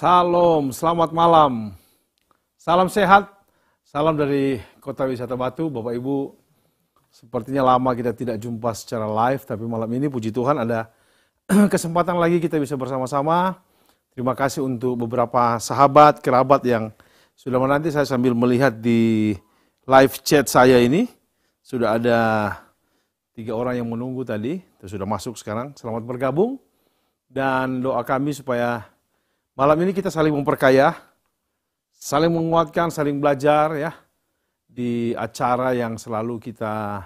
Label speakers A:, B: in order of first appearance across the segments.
A: Salam, selamat malam. Salam sehat, salam dari Kota Wisata Batu, Bapak Ibu. Sepertinya lama kita tidak jumpa secara live, tapi malam ini puji Tuhan ada kesempatan lagi kita bisa bersama-sama. Terima kasih untuk beberapa sahabat, kerabat yang sudah menanti saya sambil melihat di live chat saya ini. Sudah ada tiga orang yang menunggu tadi, sudah masuk sekarang. Selamat bergabung dan doa kami supaya Malam ini kita saling memperkaya, saling menguatkan, saling belajar ya di acara yang selalu kita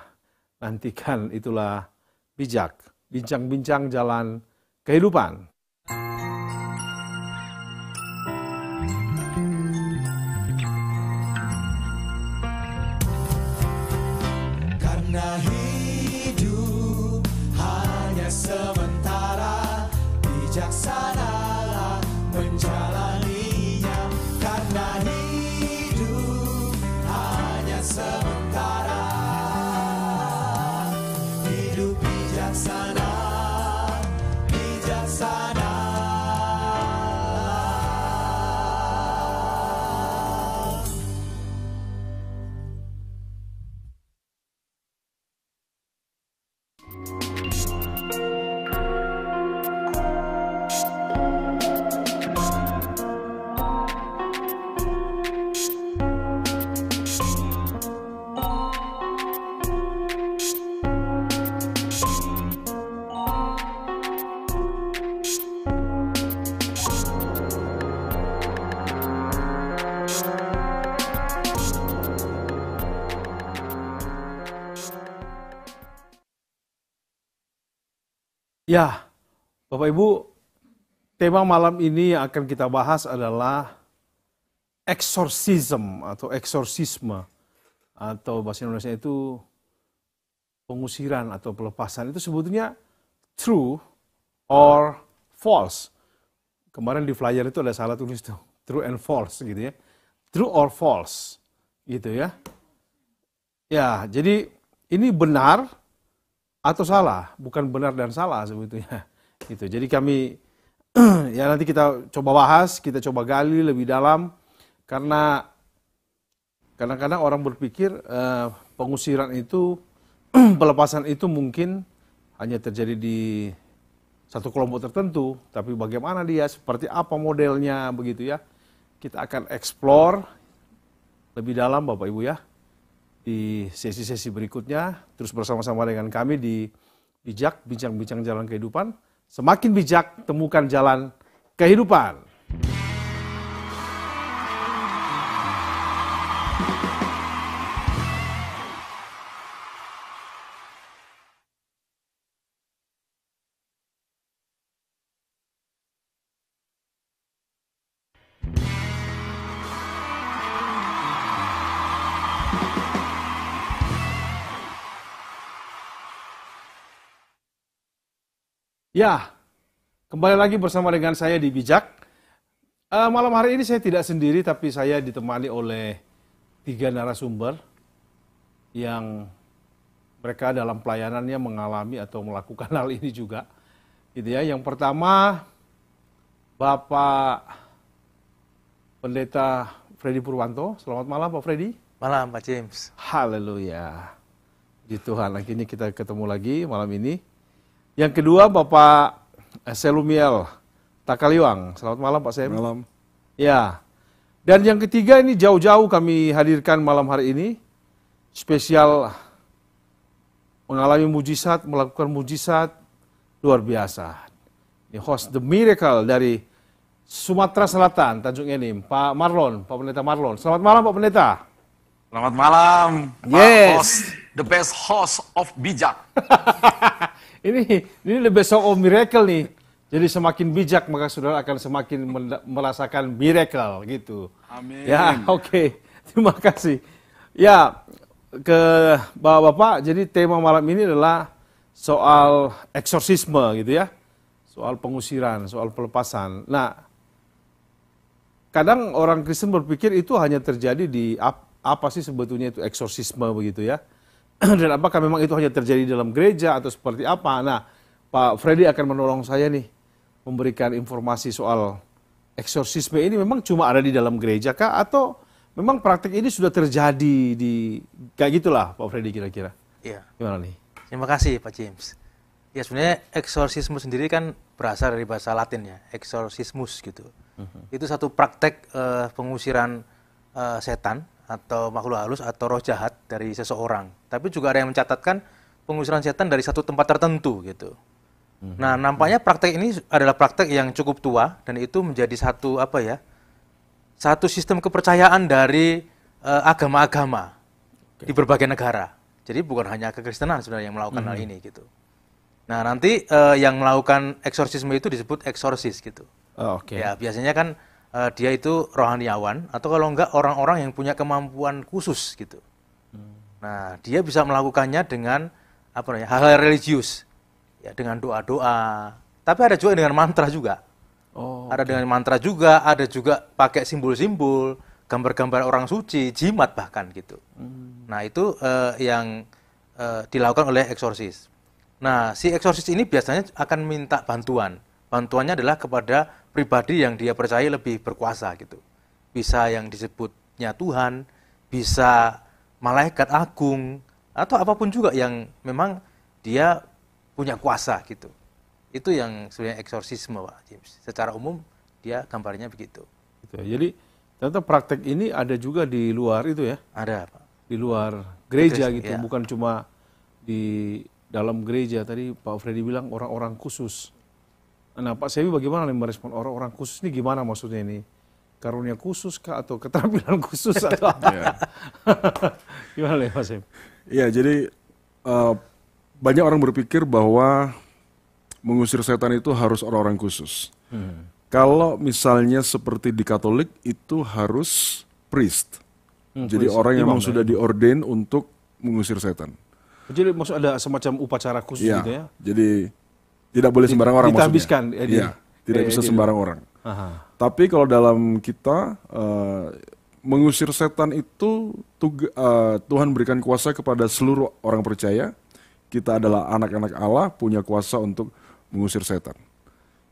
A: nantikan itulah bijak, bincang-bincang jalan kehidupan.
B: hidup hanya sementara bijak
A: Ya, Bapak Ibu, tema malam ini yang akan kita bahas adalah exorcism atau eksorsisme atau bahasa Indonesia itu pengusiran atau pelepasan itu sebetulnya true or false. Kemarin di flyer itu ada salah tulis tuh, true and false gitu ya. True or false gitu ya. Ya, jadi ini benar atau salah, bukan benar dan salah sebetulnya. Itu. Jadi kami ya nanti kita coba bahas, kita coba gali lebih dalam karena kadang-kadang orang berpikir eh, pengusiran itu pelepasan itu mungkin hanya terjadi di satu kelompok tertentu, tapi bagaimana dia, seperti apa modelnya begitu ya. Kita akan explore lebih dalam Bapak Ibu ya di sesi-sesi berikutnya. Terus bersama-sama dengan kami di Bijak, Bincang-Bincang Jalan Kehidupan. Semakin bijak, temukan jalan kehidupan. Ya, kembali lagi bersama dengan saya di Bijak. Uh, malam hari ini saya tidak sendiri, tapi saya ditemani oleh tiga narasumber yang mereka dalam pelayanannya mengalami atau melakukan hal ini juga. Gitu ya. Yang pertama, Bapak Pendeta Freddy Purwanto. Selamat malam Pak Freddy. Malam Pak James. Haleluya. Di Tuhan, akhirnya kita ketemu lagi malam ini yang kedua Bapak eh, Selumiel Takaliwang. Selamat malam Pak Sem. Malam. Ya. Dan yang ketiga ini jauh-jauh kami hadirkan malam hari ini spesial mengalami mujizat, melakukan mujizat luar biasa. Ini host The Miracle dari Sumatera Selatan, Tanjung Enim, Pak Marlon, Pak Pendeta Marlon. Selamat malam Pak Pendeta. Selamat malam. Yes. host,
C: the best host of bijak.
A: ini ini lebih soal of miracle nih. Jadi semakin bijak maka saudara akan semakin merasakan miracle gitu.
B: Amin. Ya,
A: oke. Okay. Terima kasih. Ya, ke Bapak-bapak, jadi tema malam ini adalah soal eksorsisme gitu ya. Soal pengusiran, soal pelepasan. Nah, kadang orang Kristen berpikir itu hanya terjadi di apa sih sebetulnya itu eksorsisme begitu ya. dan apakah memang itu hanya terjadi dalam gereja atau seperti apa? Nah, Pak Freddy akan menolong saya nih memberikan informasi soal eksorsisme ini memang cuma ada di dalam gereja kah atau memang praktik ini sudah terjadi di kayak gitulah Pak Freddy kira-kira. Iya. Gimana nih?
D: Terima kasih Pak James. Ya sebenarnya eksorsisme sendiri kan berasal dari bahasa Latin ya, eksorsismus gitu. Uh mhm. -huh. Itu satu praktek uh, pengusiran uh, setan atau makhluk halus atau roh jahat dari seseorang. Tapi juga ada yang mencatatkan pengusiran setan dari satu tempat tertentu gitu. Mm-hmm. Nah, nampaknya praktek ini adalah praktek yang cukup tua dan itu menjadi satu apa ya? Satu sistem kepercayaan dari uh, agama-agama okay. di berbagai negara. Jadi bukan hanya kekristenan sebenarnya yang melakukan mm-hmm. hal mhm. ini gitu. Nah, nanti uh, yang melakukan eksorsisme itu disebut eksorsis gitu. Oh, oke. Okay. Ya, biasanya kan uh, dia itu rohaniawan atau kalau enggak orang-orang yang punya kemampuan khusus gitu. Hmm. Nah, dia bisa melakukannya dengan apa namanya? hal-hal religius. Ya, dengan doa-doa. Tapi ada juga dengan mantra juga. Oh, ada dengan mantra juga, ada juga pakai simbol-simbol, gambar-gambar orang suci, jimat bahkan gitu. Hmm. Nah, itu uh, yang uh, dilakukan oleh eksorsis. Nah, si eksorsis ini biasanya akan minta bantuan bantuannya adalah kepada pribadi yang dia percaya lebih berkuasa gitu. Bisa yang disebutnya Tuhan, bisa malaikat agung, atau apapun juga yang memang dia punya kuasa gitu. Itu yang sebenarnya eksorsisme Pak James. Secara umum dia gambarnya begitu.
A: Gitu ya. Jadi ternyata praktek ini ada juga di luar itu ya? Ada Pak. Di luar gereja Christ, gitu, ya. bukan cuma di dalam gereja tadi Pak Freddy bilang orang-orang khusus. Nah Pak Sebi bagaimana nih merespon orang-orang khusus ini gimana maksudnya ini? Karunia khusus kah atau keterampilan khusus atau apa?
B: Iya.
E: gimana nih Pak Sebi? Iya, jadi uh, banyak orang berpikir bahwa mengusir setan itu harus orang-orang khusus. Hmm. Kalau misalnya seperti di Katolik itu harus priest. Hmm, jadi priest. orang yang memang ya? sudah diorden untuk mengusir setan.
A: Jadi maksud ada semacam upacara khusus ya, gitu ya?
E: Jadi tidak boleh sembarang orang ditabiskan, maksudnya. Eh, ya, tidak eh, bisa sembarang orang. Aha. Tapi kalau dalam kita uh, mengusir setan itu tuga, uh, Tuhan berikan kuasa kepada seluruh orang percaya. Kita adalah anak-anak Allah punya kuasa untuk mengusir setan.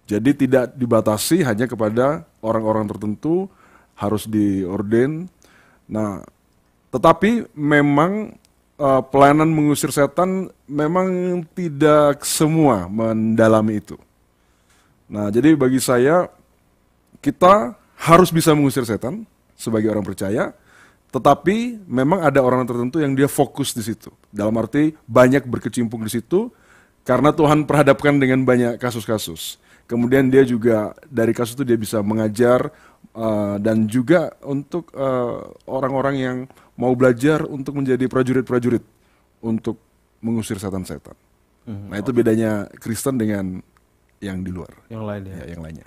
E: Jadi tidak dibatasi hanya kepada orang-orang tertentu harus diorden. Nah, tetapi memang uh, pelayanan mengusir setan memang tidak semua mendalami itu. Nah, jadi bagi saya kita harus bisa mengusir setan sebagai orang percaya, tetapi memang ada orang tertentu yang dia fokus di situ. Dalam arti banyak berkecimpung di situ karena Tuhan perhadapkan dengan banyak kasus-kasus. Kemudian dia juga dari kasus itu dia bisa mengajar uh, dan juga untuk eh, orang-orang uh, orang -orang yang mau belajar untuk menjadi prajurit-prajurit untuk mengusir setan-setan. Hmm, nah, itu okay. bedanya Kristen dengan yang di luar.
A: Yang lain ya. ya yang lainnya.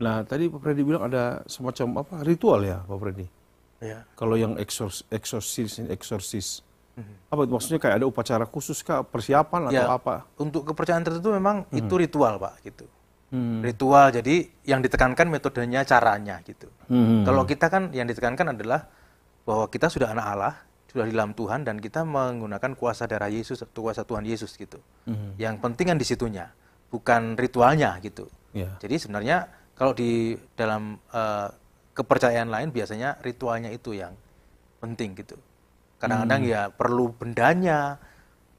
A: Nah, tadi Pak Freddy bilang ada semacam apa ritual ya, Pak Freddy? Ya. Kalau yang eksorsis, eksorsis, eksorsis. Hmm. Apa itu maksudnya kayak ada upacara khusus kah, persiapan ya, atau apa? Untuk kepercayaan tertentu memang hmm. itu ritual, Pak, gitu. Hmm.
D: Ritual jadi yang ditekankan metodenya, caranya gitu. Hmm. Kalau kita kan yang ditekankan adalah bahwa kita sudah anak Allah, sudah di dalam Tuhan dan kita menggunakan kuasa darah Yesus atau kuasa Tuhan Yesus gitu. Mm-hmm. Yang penting kan disitunya, bukan ritualnya gitu. Yeah. Jadi sebenarnya kalau di dalam uh, kepercayaan lain biasanya ritualnya itu yang penting gitu. Kadang-kadang mm. ya perlu bendanya,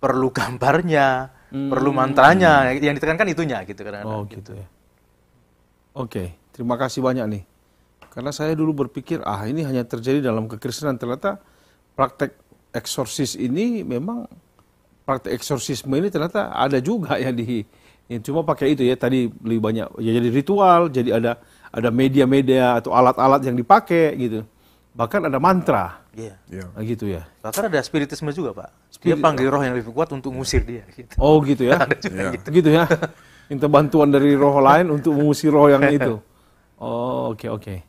D: perlu gambarnya, mm. perlu mantranya, yang ditekankan itunya gitu kadang-kadang. Oh gitu.
A: gitu. Ya. Oke, okay. terima kasih banyak nih karena saya dulu berpikir, ah ini hanya terjadi dalam kekristenan. Ternyata praktek eksorsis ini memang praktek eksorsisme ini ternyata ada juga ya di ya, cuma pakai itu ya tadi lebih banyak ya jadi ritual, jadi ada ada media-media atau alat-alat yang dipakai gitu. Bahkan ada mantra. yeah. Iya. Iya. Yeah. gitu ya.
D: Bahkan ada spiritisme juga, Pak. Spirit... Dia panggil roh yang lebih kuat untuk mengusir dia gitu.
A: Oh, gitu ya. Iya. gitu. gitu ya. Minta bantuan dari roh lain untuk mengusir roh yang itu. Oh, oke okay, oke. Okay.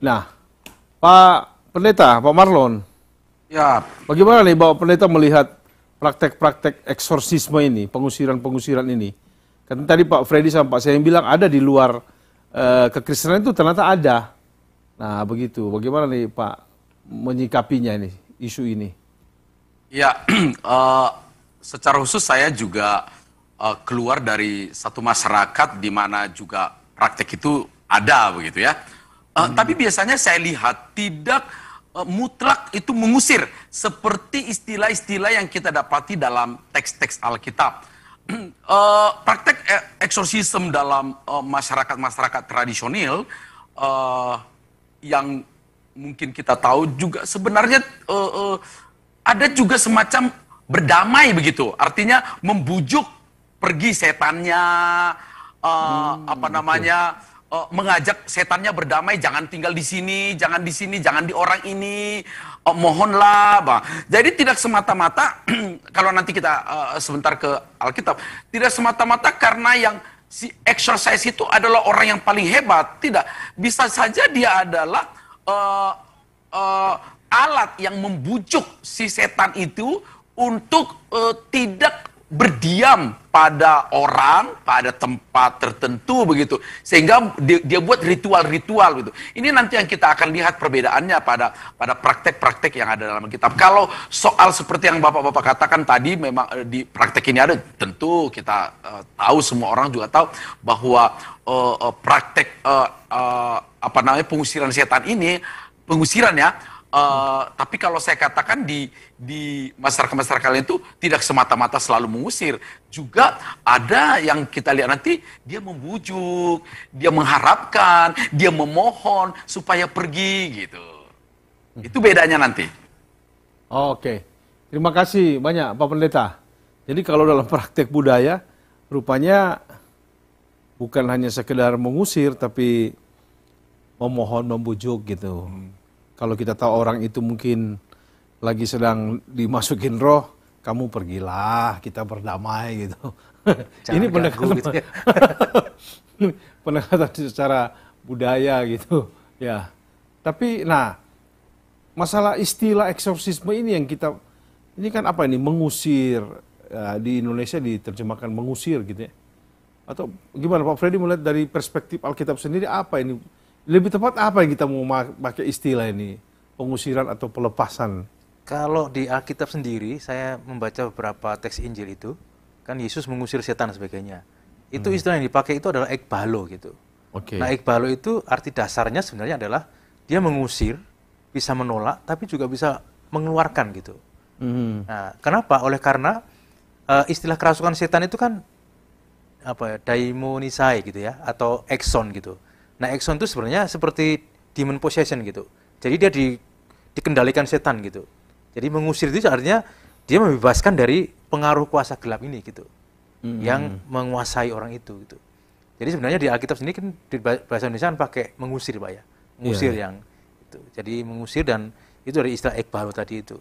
A: Nah, Pak Pendeta, Pak Marlon. Ya. Bagaimana nih Pak Pendeta melihat praktek-praktek eksorsisme ini, pengusiran-pengusiran ini? Karena tadi Pak Freddy sama Pak saya yang bilang ada di luar eh, kekristenan itu ternyata ada. Nah, begitu. Bagaimana nih Pak menyikapinya ini, isu ini?
C: Ya, uh, secara khusus saya juga uh, keluar dari satu masyarakat di mana juga praktek itu ada begitu ya hmm. Tapi biasanya saya lihat tidak uh, mutlak itu mengusir seperti istilah-istilah yang kita dapati dalam teks-teks Alkitab. uh, praktek eksorsisme dalam masyarakat-masyarakat uh, tradisional uh, yang mungkin kita tahu juga sebenarnya uh, uh, ada juga semacam berdamai begitu. Artinya membujuk pergi setannya, uh, hmm, apa namanya? Betul uh, mengajak setannya berdamai, jangan tinggal di sini, jangan di sini, jangan di orang ini, uh, mohonlah. Bah. Jadi tidak semata-mata, kalau nanti kita uh, sebentar ke Alkitab, tidak semata-mata karena yang si exercise itu adalah orang yang paling hebat. Tidak, bisa saja dia adalah uh, uh, alat yang membujuk si setan itu untuk uh, tidak berdiam pada orang, pada tempat tertentu begitu. Sehingga dia, dia buat ritual-ritual gitu. Ini nanti yang kita akan lihat perbedaannya pada pada praktek-praktek yang ada dalam kitab. Kalau soal seperti yang Bapak-bapak katakan tadi memang eh, di praktek ini ada, tentu kita uh, tahu semua orang juga tahu bahwa uh, uh, praktek uh, uh, apa namanya pengusiran setan ini pengusiran ya Eh, tapi kalau saya katakan di di masyarakat-masyarakat lain itu tidak semata-mata selalu mengusir, juga ada yang kita lihat nanti dia membujuk, dia mengharapkan, dia memohon supaya pergi gitu. Hmm. Itu bedanya nanti.
A: Oh, Oke, okay. terima kasih banyak Pak Pendeta. Jadi kalau dalam praktek budaya, rupanya bukan hanya sekedar mengusir, tapi memohon, membujuk gitu. Hmm. Kalau kita tahu orang itu mungkin lagi sedang dimasukin roh, kamu pergilah, kita berdamai gitu.
B: Cara ini pendekatan gitu ya.
A: pendekatan secara budaya gitu ya tapi nah masalah istilah eksorsisme ini yang kita ini kan apa ini mengusir ya, di Indonesia diterjemahkan mengusir gitu ya atau gimana Pak Freddy melihat dari perspektif Alkitab sendiri apa ini lebih tepat apa yang kita mau pakai istilah ini? Pengusiran atau pelepasan?
D: Kalau di Alkitab sendiri, saya membaca beberapa teks Injil itu, kan Yesus mengusir setan dan sebagainya. Itu hmm. istilah yang dipakai itu adalah ekbalo gitu. Okay. Nah ekbalo itu arti dasarnya sebenarnya adalah dia mengusir, bisa menolak, tapi juga bisa mengeluarkan gitu. Hmm. Nah kenapa? Oleh karena uh, istilah kerasukan setan itu kan apa ya, daimonisai gitu ya, atau exon gitu Nah Exxon itu sebenarnya seperti demon possession gitu. Jadi dia di, dikendalikan setan gitu. Jadi mengusir itu artinya dia membebaskan dari pengaruh kuasa gelap ini gitu. Mm-hmm. Yang menguasai orang itu gitu. Jadi sebenarnya di Alkitab sendiri kan di bahasa Indonesia kan pakai mengusir Pak ya. Mengusir yeah. Iya. yang itu. Jadi mengusir dan itu dari istilah ekbal tadi itu.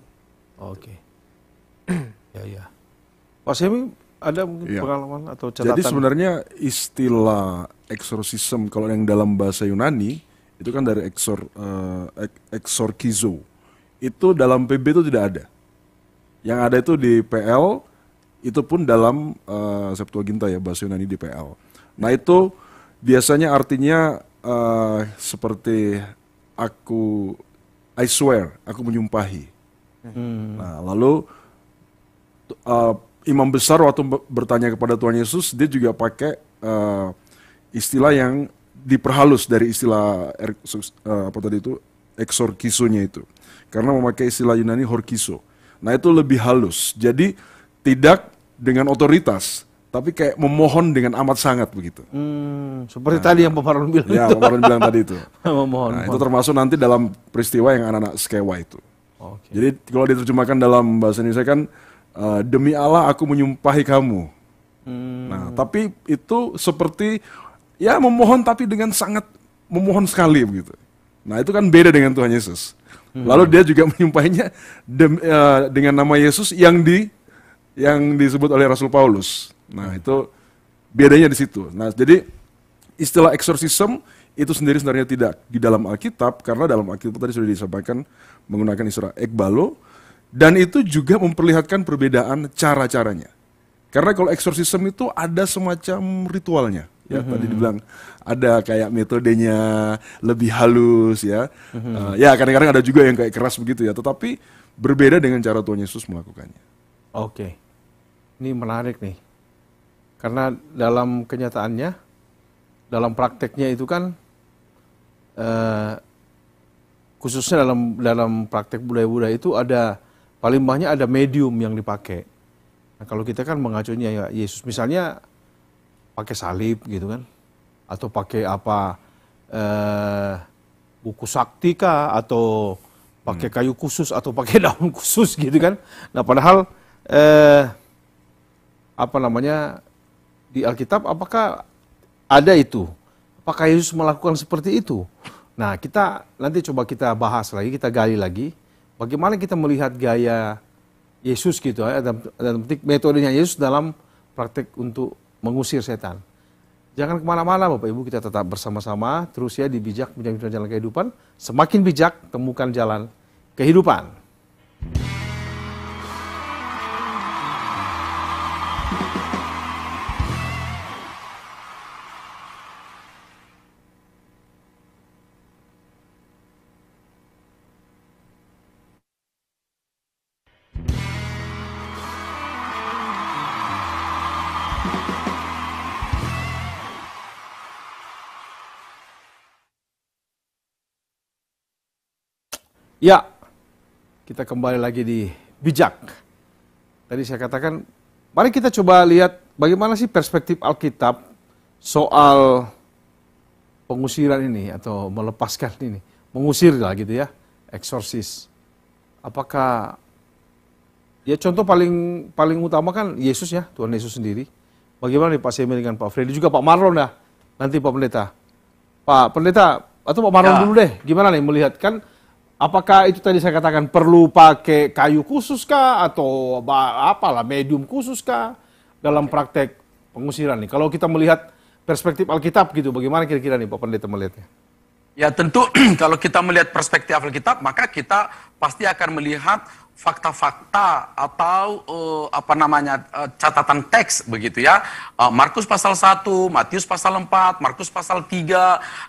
D: Oke. Okay.
B: Gitu.
A: ya ya.
E: Pak Semi ada mungkin ya. pengalaman atau catatan? Jadi sebenarnya istilah eksorsisme kalau yang dalam bahasa Yunani itu kan dari eksor uh, eh, eksorkizo. Itu dalam PB itu tidak ada. Yang ada itu di PL itu pun dalam uh, Septuaginta ya bahasa Yunani di PL. Nah, itu biasanya artinya uh, seperti aku I swear, aku menyumpahi. Hmm. Nah, lalu uh, imam besar waktu bertanya kepada Tuhan Yesus, dia juga pakai uh, istilah yang diperhalus dari istilah uh, apa tadi itu eksorkisonya itu. Karena memakai istilah Yunani horkiso. Nah, itu lebih halus. Jadi tidak dengan otoritas, tapi kayak memohon dengan amat sangat begitu.
A: Hmm, seperti nah, tadi yang
E: Pemarun bilang. Ya, Pemarun bilang tadi itu.
D: memohon.
A: Nah, itu
E: termasuk nanti dalam peristiwa yang anak-anak skewa itu. Okay. Jadi kalau diterjemahkan dalam bahasa Indonesia kan Eh, demi Allah aku menyumpahi kamu. Hmm. Nah, tapi itu seperti ya memohon tapi dengan sangat memohon sekali begitu. Nah, itu kan beda dengan Tuhan Yesus. Hmm. Lalu dia juga menyumpahinya dem, uh, dengan nama Yesus yang di yang disebut oleh Rasul Paulus. Nah, itu bedanya di situ. Nah, jadi istilah eksorsisme itu sendiri sebenarnya tidak di dalam Alkitab karena dalam Alkitab tadi sudah disampaikan menggunakan istilah ekbalo dan itu juga memperlihatkan perbedaan cara-caranya. Karena kalau eksorsisme itu ada semacam ritualnya. Ya, mm-hmm. tadi dibilang ada kayak metodenya lebih halus ya. Mm-hmm. Uh, ya kadang-kadang ada juga yang kayak keras begitu ya, tetapi berbeda dengan cara Tuhan Yesus melakukannya.
A: Oke. Ini menarik nih. Karena dalam kenyataannya dalam prakteknya itu kan uh, khususnya dalam dalam praktek budaya-budaya itu ada Paling banyak ada medium yang dipakai. Nah, kalau kita kan mengacunya ya Yesus misalnya pakai salib gitu kan atau pakai apa eh, buku sakti kah atau pakai hmm. kayu khusus atau pakai daun khusus gitu kan. Nah, padahal eh apa namanya di Alkitab apakah ada itu? Apakah Yesus melakukan seperti itu? Nah, kita nanti coba kita bahas lagi, kita gali lagi. Bagaimana kita melihat gaya Yesus gitu ya, dan, dan metodenya Yesus dalam praktek untuk mengusir setan. Jangan kemana-mana Bapak Ibu, kita tetap bersama-sama, terus ya di dibijak menjadi jalan kehidupan, semakin bijak temukan jalan kehidupan. Ya, kita kembali lagi di bijak. Tadi saya katakan, mari kita coba lihat bagaimana sih perspektif Alkitab soal pengusiran ini atau melepaskan ini, mengusir lah gitu ya, eksorsis. Apakah ya contoh paling paling utama kan Yesus ya, Tuhan Yesus sendiri. Bagaimana nih Pak Semi dengan Pak Freddy juga Pak Marlon ya, nanti Pak Pendeta. Pak Pendeta atau Pak Marlon ya. dulu deh, gimana nih melihatkan. Apakah itu tadi saya katakan perlu pakai kayu khusus kah atau apalah medium khusus kah dalam praktek pengusiran nih? Kalau kita melihat perspektif Alkitab gitu, bagaimana kira-kira nih Pak Pendeta melihatnya?
C: Ya tentu kalau kita melihat perspektif Alkitab, maka kita pasti akan melihat fakta-fakta atau uh, apa namanya uh, catatan teks begitu ya. Uh, Markus pasal 1, Matius pasal 4, Markus pasal 3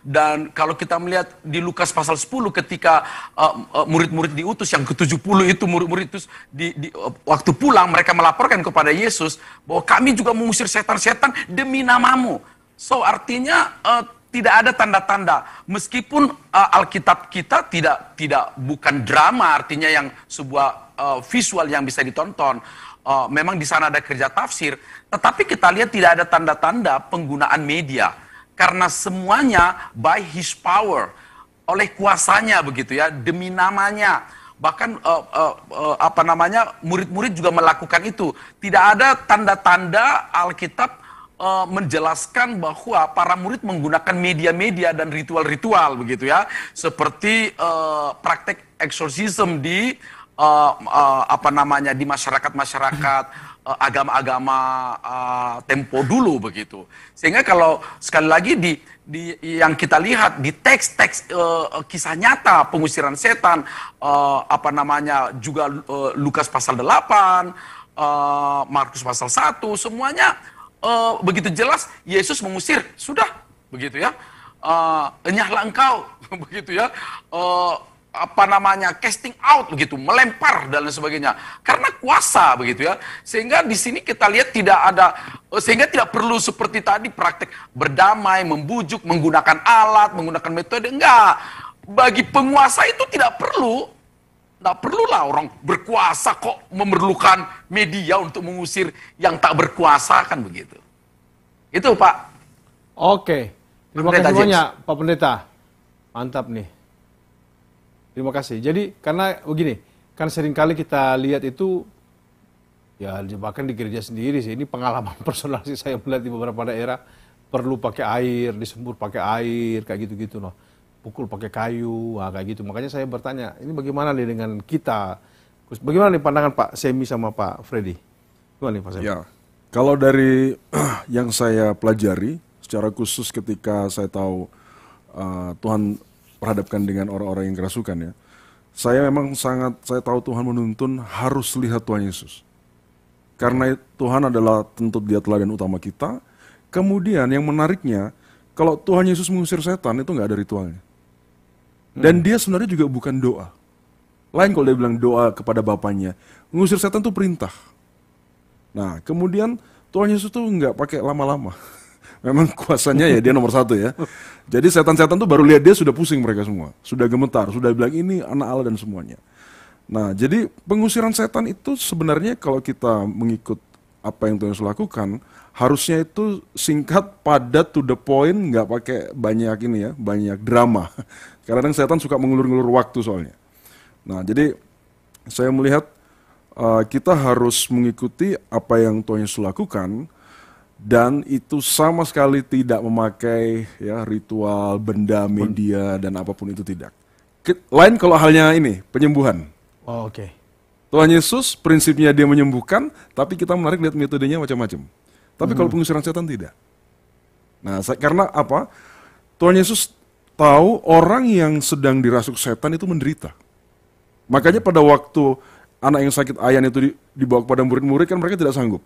C: dan kalau kita melihat di Lukas pasal 10 ketika uh, uh, murid-murid diutus yang ke-70 itu murid-murid itu di, di uh, waktu pulang mereka melaporkan kepada Yesus bahwa kami juga mengusir setan-setan demi namamu. So artinya uh, tidak ada tanda-tanda. Meskipun uh, Alkitab kita tidak tidak bukan drama, artinya yang sebuah uh, visual yang bisa ditonton. Uh, memang di sana ada kerja tafsir, tetapi kita lihat tidak ada tanda-tanda penggunaan media karena semuanya by His power oleh kuasanya begitu ya demi namanya bahkan uh, uh, uh, apa namanya murid-murid juga melakukan itu tidak ada tanda-tanda Alkitab uh, menjelaskan bahwa para murid menggunakan media-media dan ritual-ritual begitu ya, seperti uh, praktek eksorsisme di uh, uh, apa namanya di masyarakat-masyarakat agama-agama uh, tempo dulu begitu. Sehingga kalau sekali lagi di di yang kita lihat di teks-teks uh, kisah nyata pengusiran setan uh, apa namanya juga uh, Lukas pasal 8 Markus pasal 1 semuanya uh, begitu jelas Yesus mengusir, sudah begitu ya. Uh, enyahlah engkau begitu ya. Uh, apa namanya casting out begitu, melempar dan sebagainya. Karena kuasa begitu ya. Sehingga di sini kita lihat tidak ada sehingga tidak perlu seperti tadi praktek berdamai, membujuk, menggunakan alat, menggunakan metode enggak. Bagi penguasa itu tidak perlu tidak perlulah orang berkuasa kok memerlukan media untuk mengusir yang tak berkuasa kan begitu. Itu Pak.
A: Oke.
C: Terima Pendeta kasih James. banyak
A: Pak Pendeta. Mantap nih. Terima kasih. Jadi karena begini, kan seringkali kita lihat itu ya bahkan di gereja sendiri sih. Ini pengalaman personal sih saya melihat di beberapa daerah perlu pakai air, disembur pakai air kayak gitu-gitu loh. -gitu pukul pakai kayu, wah kayak gitu. Makanya saya bertanya, ini bagaimana nih dengan kita? Bagaimana nih pandangan Pak Semi sama Pak Freddy? Gimana nih Pak Semi? Ya,
E: kalau dari yang saya pelajari, secara khusus ketika saya tahu uh, Tuhan perhadapkan dengan orang-orang yang kerasukan ya, saya memang sangat, saya tahu Tuhan menuntun harus lihat Tuhan Yesus. Karena Tuhan adalah tentu dia teladan utama kita. Kemudian yang menariknya, kalau Tuhan Yesus mengusir setan itu nggak ada ritualnya. Dan hmm. dia sebenarnya juga bukan doa. Lain kalau dia bilang doa kepada bapaknya. Ngusir setan itu perintah. Nah, kemudian Tuhan Yesus tuh nggak pakai lama-lama. Memang kuasanya ya dia nomor satu ya. Jadi setan-setan tuh baru lihat dia sudah pusing mereka semua. Sudah gemetar, sudah bilang ini anak Allah dan semuanya. Nah, jadi pengusiran setan itu sebenarnya kalau kita mengikut apa yang Tuhan Yesus lakukan, harusnya itu singkat, padat, to the point, nggak pakai banyak ini ya, banyak drama. Kadang-kadang setan suka mengulur-ulur waktu soalnya. Nah, jadi saya melihat uh, kita harus mengikuti apa yang Tuhan Yesus lakukan dan itu sama sekali tidak memakai ya ritual, benda, media dan apapun itu tidak. Lain kalau halnya ini penyembuhan. Oh, Oke. Okay. Tuhan Yesus prinsipnya dia menyembuhkan, tapi kita menarik lihat metodenya macam-macam. Tapi hmm. kalau pengusiran setan tidak. Nah, karena apa? Tuhan Yesus Tahu orang yang sedang dirasuk setan itu menderita. Makanya pada waktu anak yang sakit ayan itu dibawa kepada murid-murid kan mereka tidak sanggup.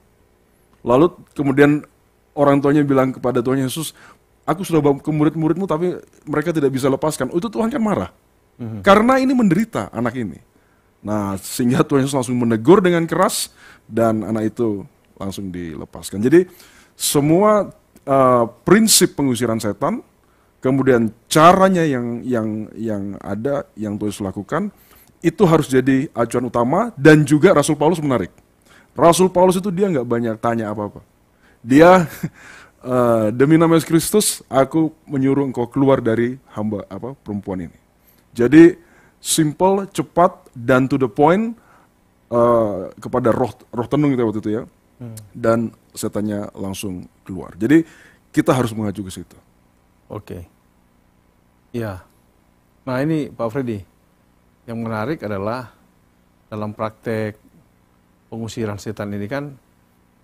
E: Lalu kemudian orang tuanya bilang kepada Tuhan Yesus, aku sudah bawa ke murid-muridmu tapi mereka tidak bisa lepaskan. itu Tuhan kan marah. Mhm. Karena ini menderita anak ini. Nah, sehingga Tuhan Yesus langsung menegur dengan keras dan anak itu langsung dilepaskan. Jadi semua uh, prinsip pengusiran setan kemudian caranya yang yang yang ada yang Tuhan lakukan itu harus jadi acuan utama dan juga Rasul Paulus menarik. Rasul Paulus itu dia nggak banyak tanya apa-apa. Dia eh, demi nama Yesus Kristus aku menyuruh engkau keluar dari hamba apa perempuan ini. Jadi simple, cepat dan to the point uh, kepada roh roh tenung kita waktu itu ya. Hmm. Dan setannya langsung keluar. Jadi kita harus mengacu ke situ.
A: Oke. Okay. Ya, nah ini Pak Freddy, yang menarik adalah dalam praktek pengusiran setan ini kan,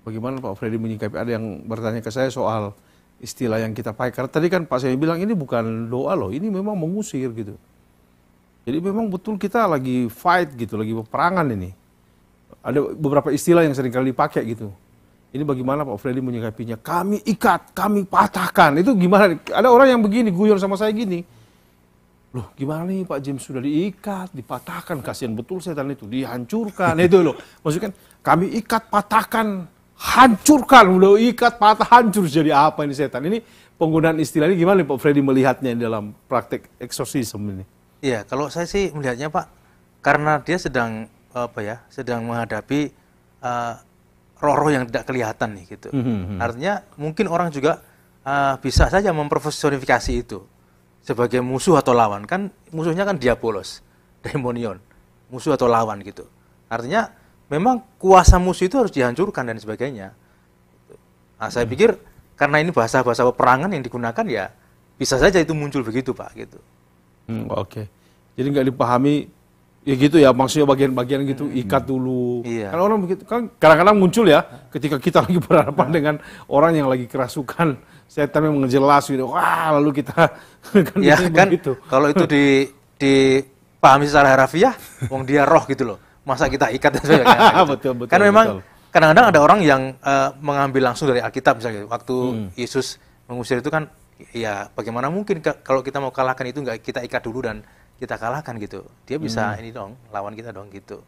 A: bagaimana Pak Freddy menyikapi ada yang bertanya ke saya soal istilah yang kita pakai. Karena tadi kan Pak saya bilang ini bukan doa loh, ini memang mengusir gitu. Jadi memang betul kita lagi fight gitu, lagi peperangan ini. Ada beberapa istilah yang seringkali dipakai gitu. Ini bagaimana Pak Freddy menyikapinya? Kami ikat, kami patahkan. Itu gimana? Ada orang yang begini, guyon sama saya gini loh gimana nih Pak James sudah diikat, dipatahkan, kasihan betul setan itu, dihancurkan, itu loh. Maksudnya kan kami ikat, patahkan, hancurkan, udah ikat, patah, hancur, jadi apa ini setan? Ini penggunaan istilah ini gimana nih Pak Freddy melihatnya dalam praktek eksorsisme ini?
D: Iya, kalau saya sih melihatnya Pak, karena dia sedang apa ya, sedang menghadapi uh, roh-roh yang tidak kelihatan nih gitu. Mm -hmm. Artinya mungkin orang juga uh, bisa saja memprofesionifikasi itu sebagai musuh atau lawan kan musuhnya kan diabolos, demonion, musuh atau lawan gitu. Artinya memang kuasa musuh itu harus dihancurkan dan sebagainya. Nah, saya hmm. pikir karena ini bahasa-bahasa peperangan yang digunakan
A: ya bisa saja itu muncul begitu pak gitu. Hmm, Oke, okay. jadi nggak dipahami ya gitu ya maksudnya bagian-bagian gitu hmm. ikat dulu. Iya. Kalau orang begitu kan kadang-kadang muncul ya ketika kita lagi berhadapan nah. dengan orang yang lagi kerasukan setan tapi mengejelas gitu. Wah, lalu kita kan ya kan begitu.
D: kalau itu di di dipahami secara harafiah, wong dia roh gitu loh. Masa kita ikat dan sebagainya. Gitu. betul, betul, kan memang kadang-kadang ada orang yang uh, mengambil langsung dari Alkitab misalnya gitu. Waktu hmm. Yesus mengusir itu kan ya bagaimana mungkin ke, kalau kita mau kalahkan itu nggak kita ikat dulu dan kita kalahkan gitu. Dia bisa hmm. ini dong, lawan kita dong gitu.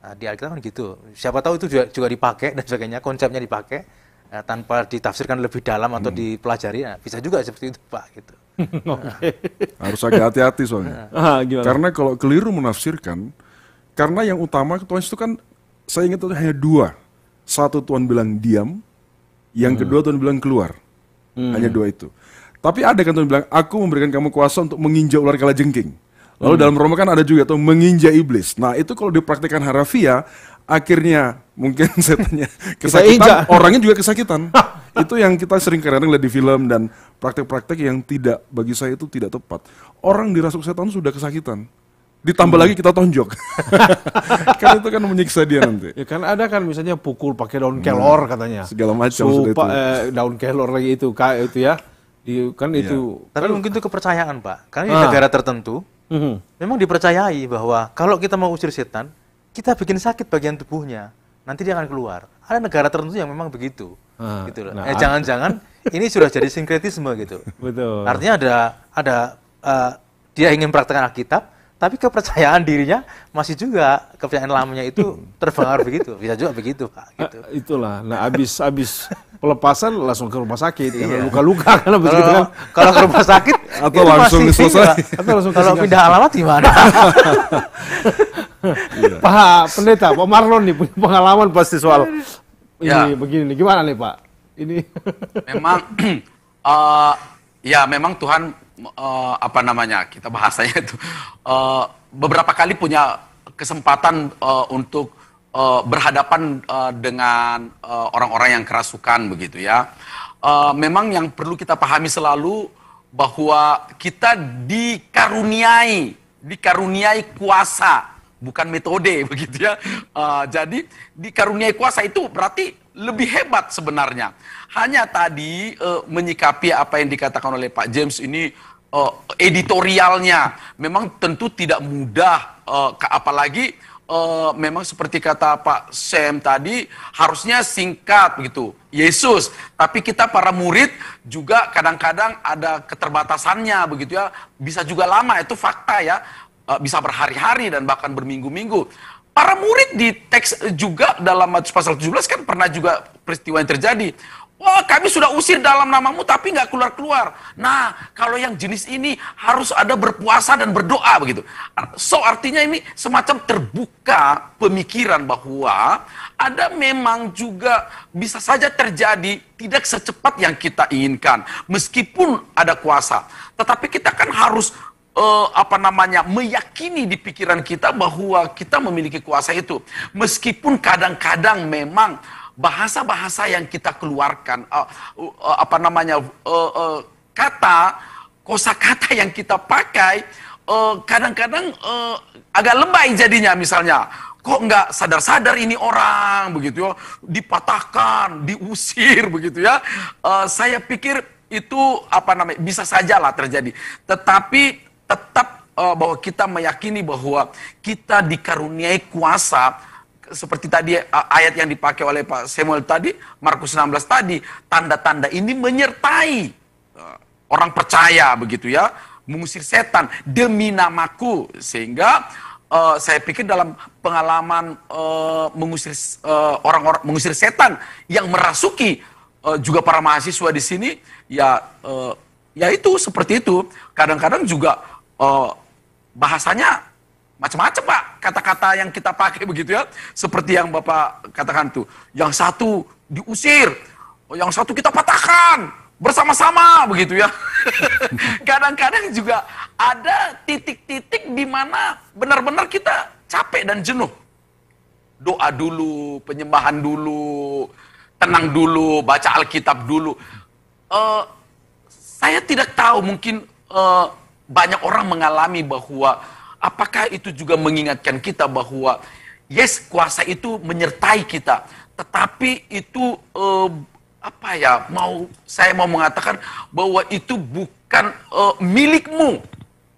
D: Nah, di Alkitab kan gitu. Siapa tahu itu juga, juga dipakai dan sebagainya, konsepnya dipakai ya, tanpa ditafsirkan lebih dalam atau hmm. dipelajari ya, bisa juga seperti itu pak gitu
B: okay.
D: harus agak hati-hati soalnya
E: nah. ah, karena kalau keliru menafsirkan karena yang utama Tuhan itu kan saya ingat itu hanya dua satu tuan bilang diam yang hmm. kedua tuan bilang keluar hmm. hanya dua itu tapi ada kan tuan bilang aku memberikan kamu kuasa untuk menginjak ular jengking Lalu hmm. dalam Roma kan ada juga tuh menginjak iblis. Nah itu kalau dipraktikkan harafiah akhirnya mungkin setannya
B: kesakitan, orangnya
E: juga kesakitan. itu yang kita sering kadang lihat di film dan praktek-praktek yang tidak bagi saya itu tidak tepat. Orang dirasuk setan sudah kesakitan. Ditambah hmm. lagi kita tonjok. kan itu kan menyiksa dia nanti.
A: Ya kan ada kan misalnya pukul pakai daun hmm. kelor hmm. katanya. Segala macam Supa, itu. Eh, daun kelor lagi itu kayak itu ya. Di,
D: kan ya. itu. Tapi kan, mungkin itu kepercayaan Pak. Karena ah. di negara tertentu mm -hmm. memang dipercayai bahwa kalau kita mau usir setan, kita bikin sakit bagian tubuhnya, nanti dia akan keluar. Ada negara tertentu yang memang begitu. Uh, gitu Nah, eh ah. jangan-jangan ini sudah jadi sinkretisme gitu. Betul. Artinya ada ada uh, dia ingin praktekkan Alkitab, tapi kepercayaan dirinya masih juga kepercayaan lamanya itu terpengaruh begitu bisa juga begitu pak ah, gitu.
A: itulah nah abis abis pelepasan langsung ke rumah sakit iya. luka-luka kan abis kalau, gitu kan kalau ke rumah sakit atau langsung selesai atau langsung kalau pindah alamat gimana Pak Pendeta, Pak Marlon nih punya pengalaman pasti soal ini ya. begini nih. Gimana nih Pak? Ini
C: memang uh, ya memang Tuhan uh, apa namanya kita bahasanya itu uh, beberapa kali punya kesempatan uh, untuk uh, berhadapan uh, dengan orang-orang uh, yang kerasukan begitu ya. Uh, memang yang perlu kita pahami selalu bahwa kita dikaruniai, dikaruniai kuasa bukan metode begitu ya. Uh, jadi dikaruniai kuasa itu berarti lebih hebat sebenarnya. Hanya tadi uh, menyikapi apa yang dikatakan oleh Pak James ini uh, editorialnya memang tentu tidak mudah uh, apalagi uh, memang seperti kata Pak Sam tadi harusnya singkat begitu. Yesus, tapi kita para murid juga kadang-kadang ada keterbatasannya begitu ya. Bisa juga lama itu fakta ya. Eh, bisa berhari-hari dan bahkan berminggu-minggu. Para murid di teks juga dalam Matius pasal 17 kan pernah juga peristiwa yang terjadi. Wah, oh, kami sudah usir dalam namamu tapi nggak keluar-keluar. Nah, kalau yang jenis ini harus ada berpuasa dan berdoa begitu. So, artinya ini semacam terbuka pemikiran bahwa ada memang juga bisa saja terjadi tidak secepat yang kita inginkan. Meskipun ada kuasa. Tetapi kita kan harus uh, apa namanya meyakini di pikiran kita bahwa kita memiliki kuasa itu meskipun kadang-kadang memang bahasa-bahasa yang kita keluarkan uh, uh, apa namanya uh, uh, kata kosakata yang kita pakai kadang-kadang uh, agak lebay jadinya misalnya kok nggak sadar-sadar ini orang begitu ya dipatahkan diusir begitu ya uh, saya pikir itu apa namanya bisa sajalah terjadi tetapi tetap uh, bahwa kita meyakini bahwa kita dikaruniai kuasa seperti tadi eh, ayat yang dipakai oleh Pak Samuel tadi, Markus 16 tadi, tanda-tanda ini menyertai eh, orang percaya begitu ya, mengusir setan demi namaku sehingga uh, saya pikir dalam pengalaman uh, mengusir orang-orang uh, mengusir setan yang merasuki uh, juga para mahasiswa di sini ya uh, ya itu seperti itu. Kadang-kadang juga uh, bahasanya macam-macam pak kata-kata yang kita pakai begitu ya seperti yang bapak katakan tuh yang satu diusir yang satu kita patahkan bersama-sama begitu ya kadang-kadang juga ada titik-titik di mana benar-benar kita capek dan jenuh doa dulu penyembahan dulu tenang dulu baca Alkitab dulu uh, saya tidak tahu mungkin uh, banyak orang mengalami bahwa apakah itu juga mengingatkan kita bahwa yes kuasa itu menyertai kita, tetapi itu eh, apa ya mau saya mau mengatakan bahwa itu bukan eh, milikmu,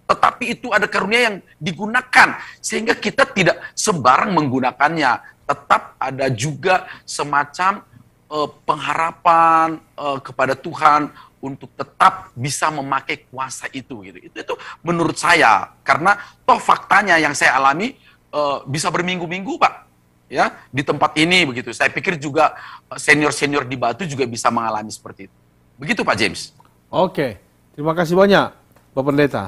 C: tetapi itu ada karunia yang digunakan sehingga kita tidak sembarang menggunakannya, tetap ada juga semacam eh, pengharapan eh, kepada Tuhan untuk tetap bisa memakai kuasa itu gitu. Itu, itu menurut saya karena toh faktanya yang saya alami e, bisa berminggu-minggu, Pak. Ya, di tempat ini begitu. Saya pikir juga eh, senior-senior di Batu juga bisa mengalami seperti itu. Begitu Pak James. Oke.
A: Terima kasih banyak Bapak Pendeta.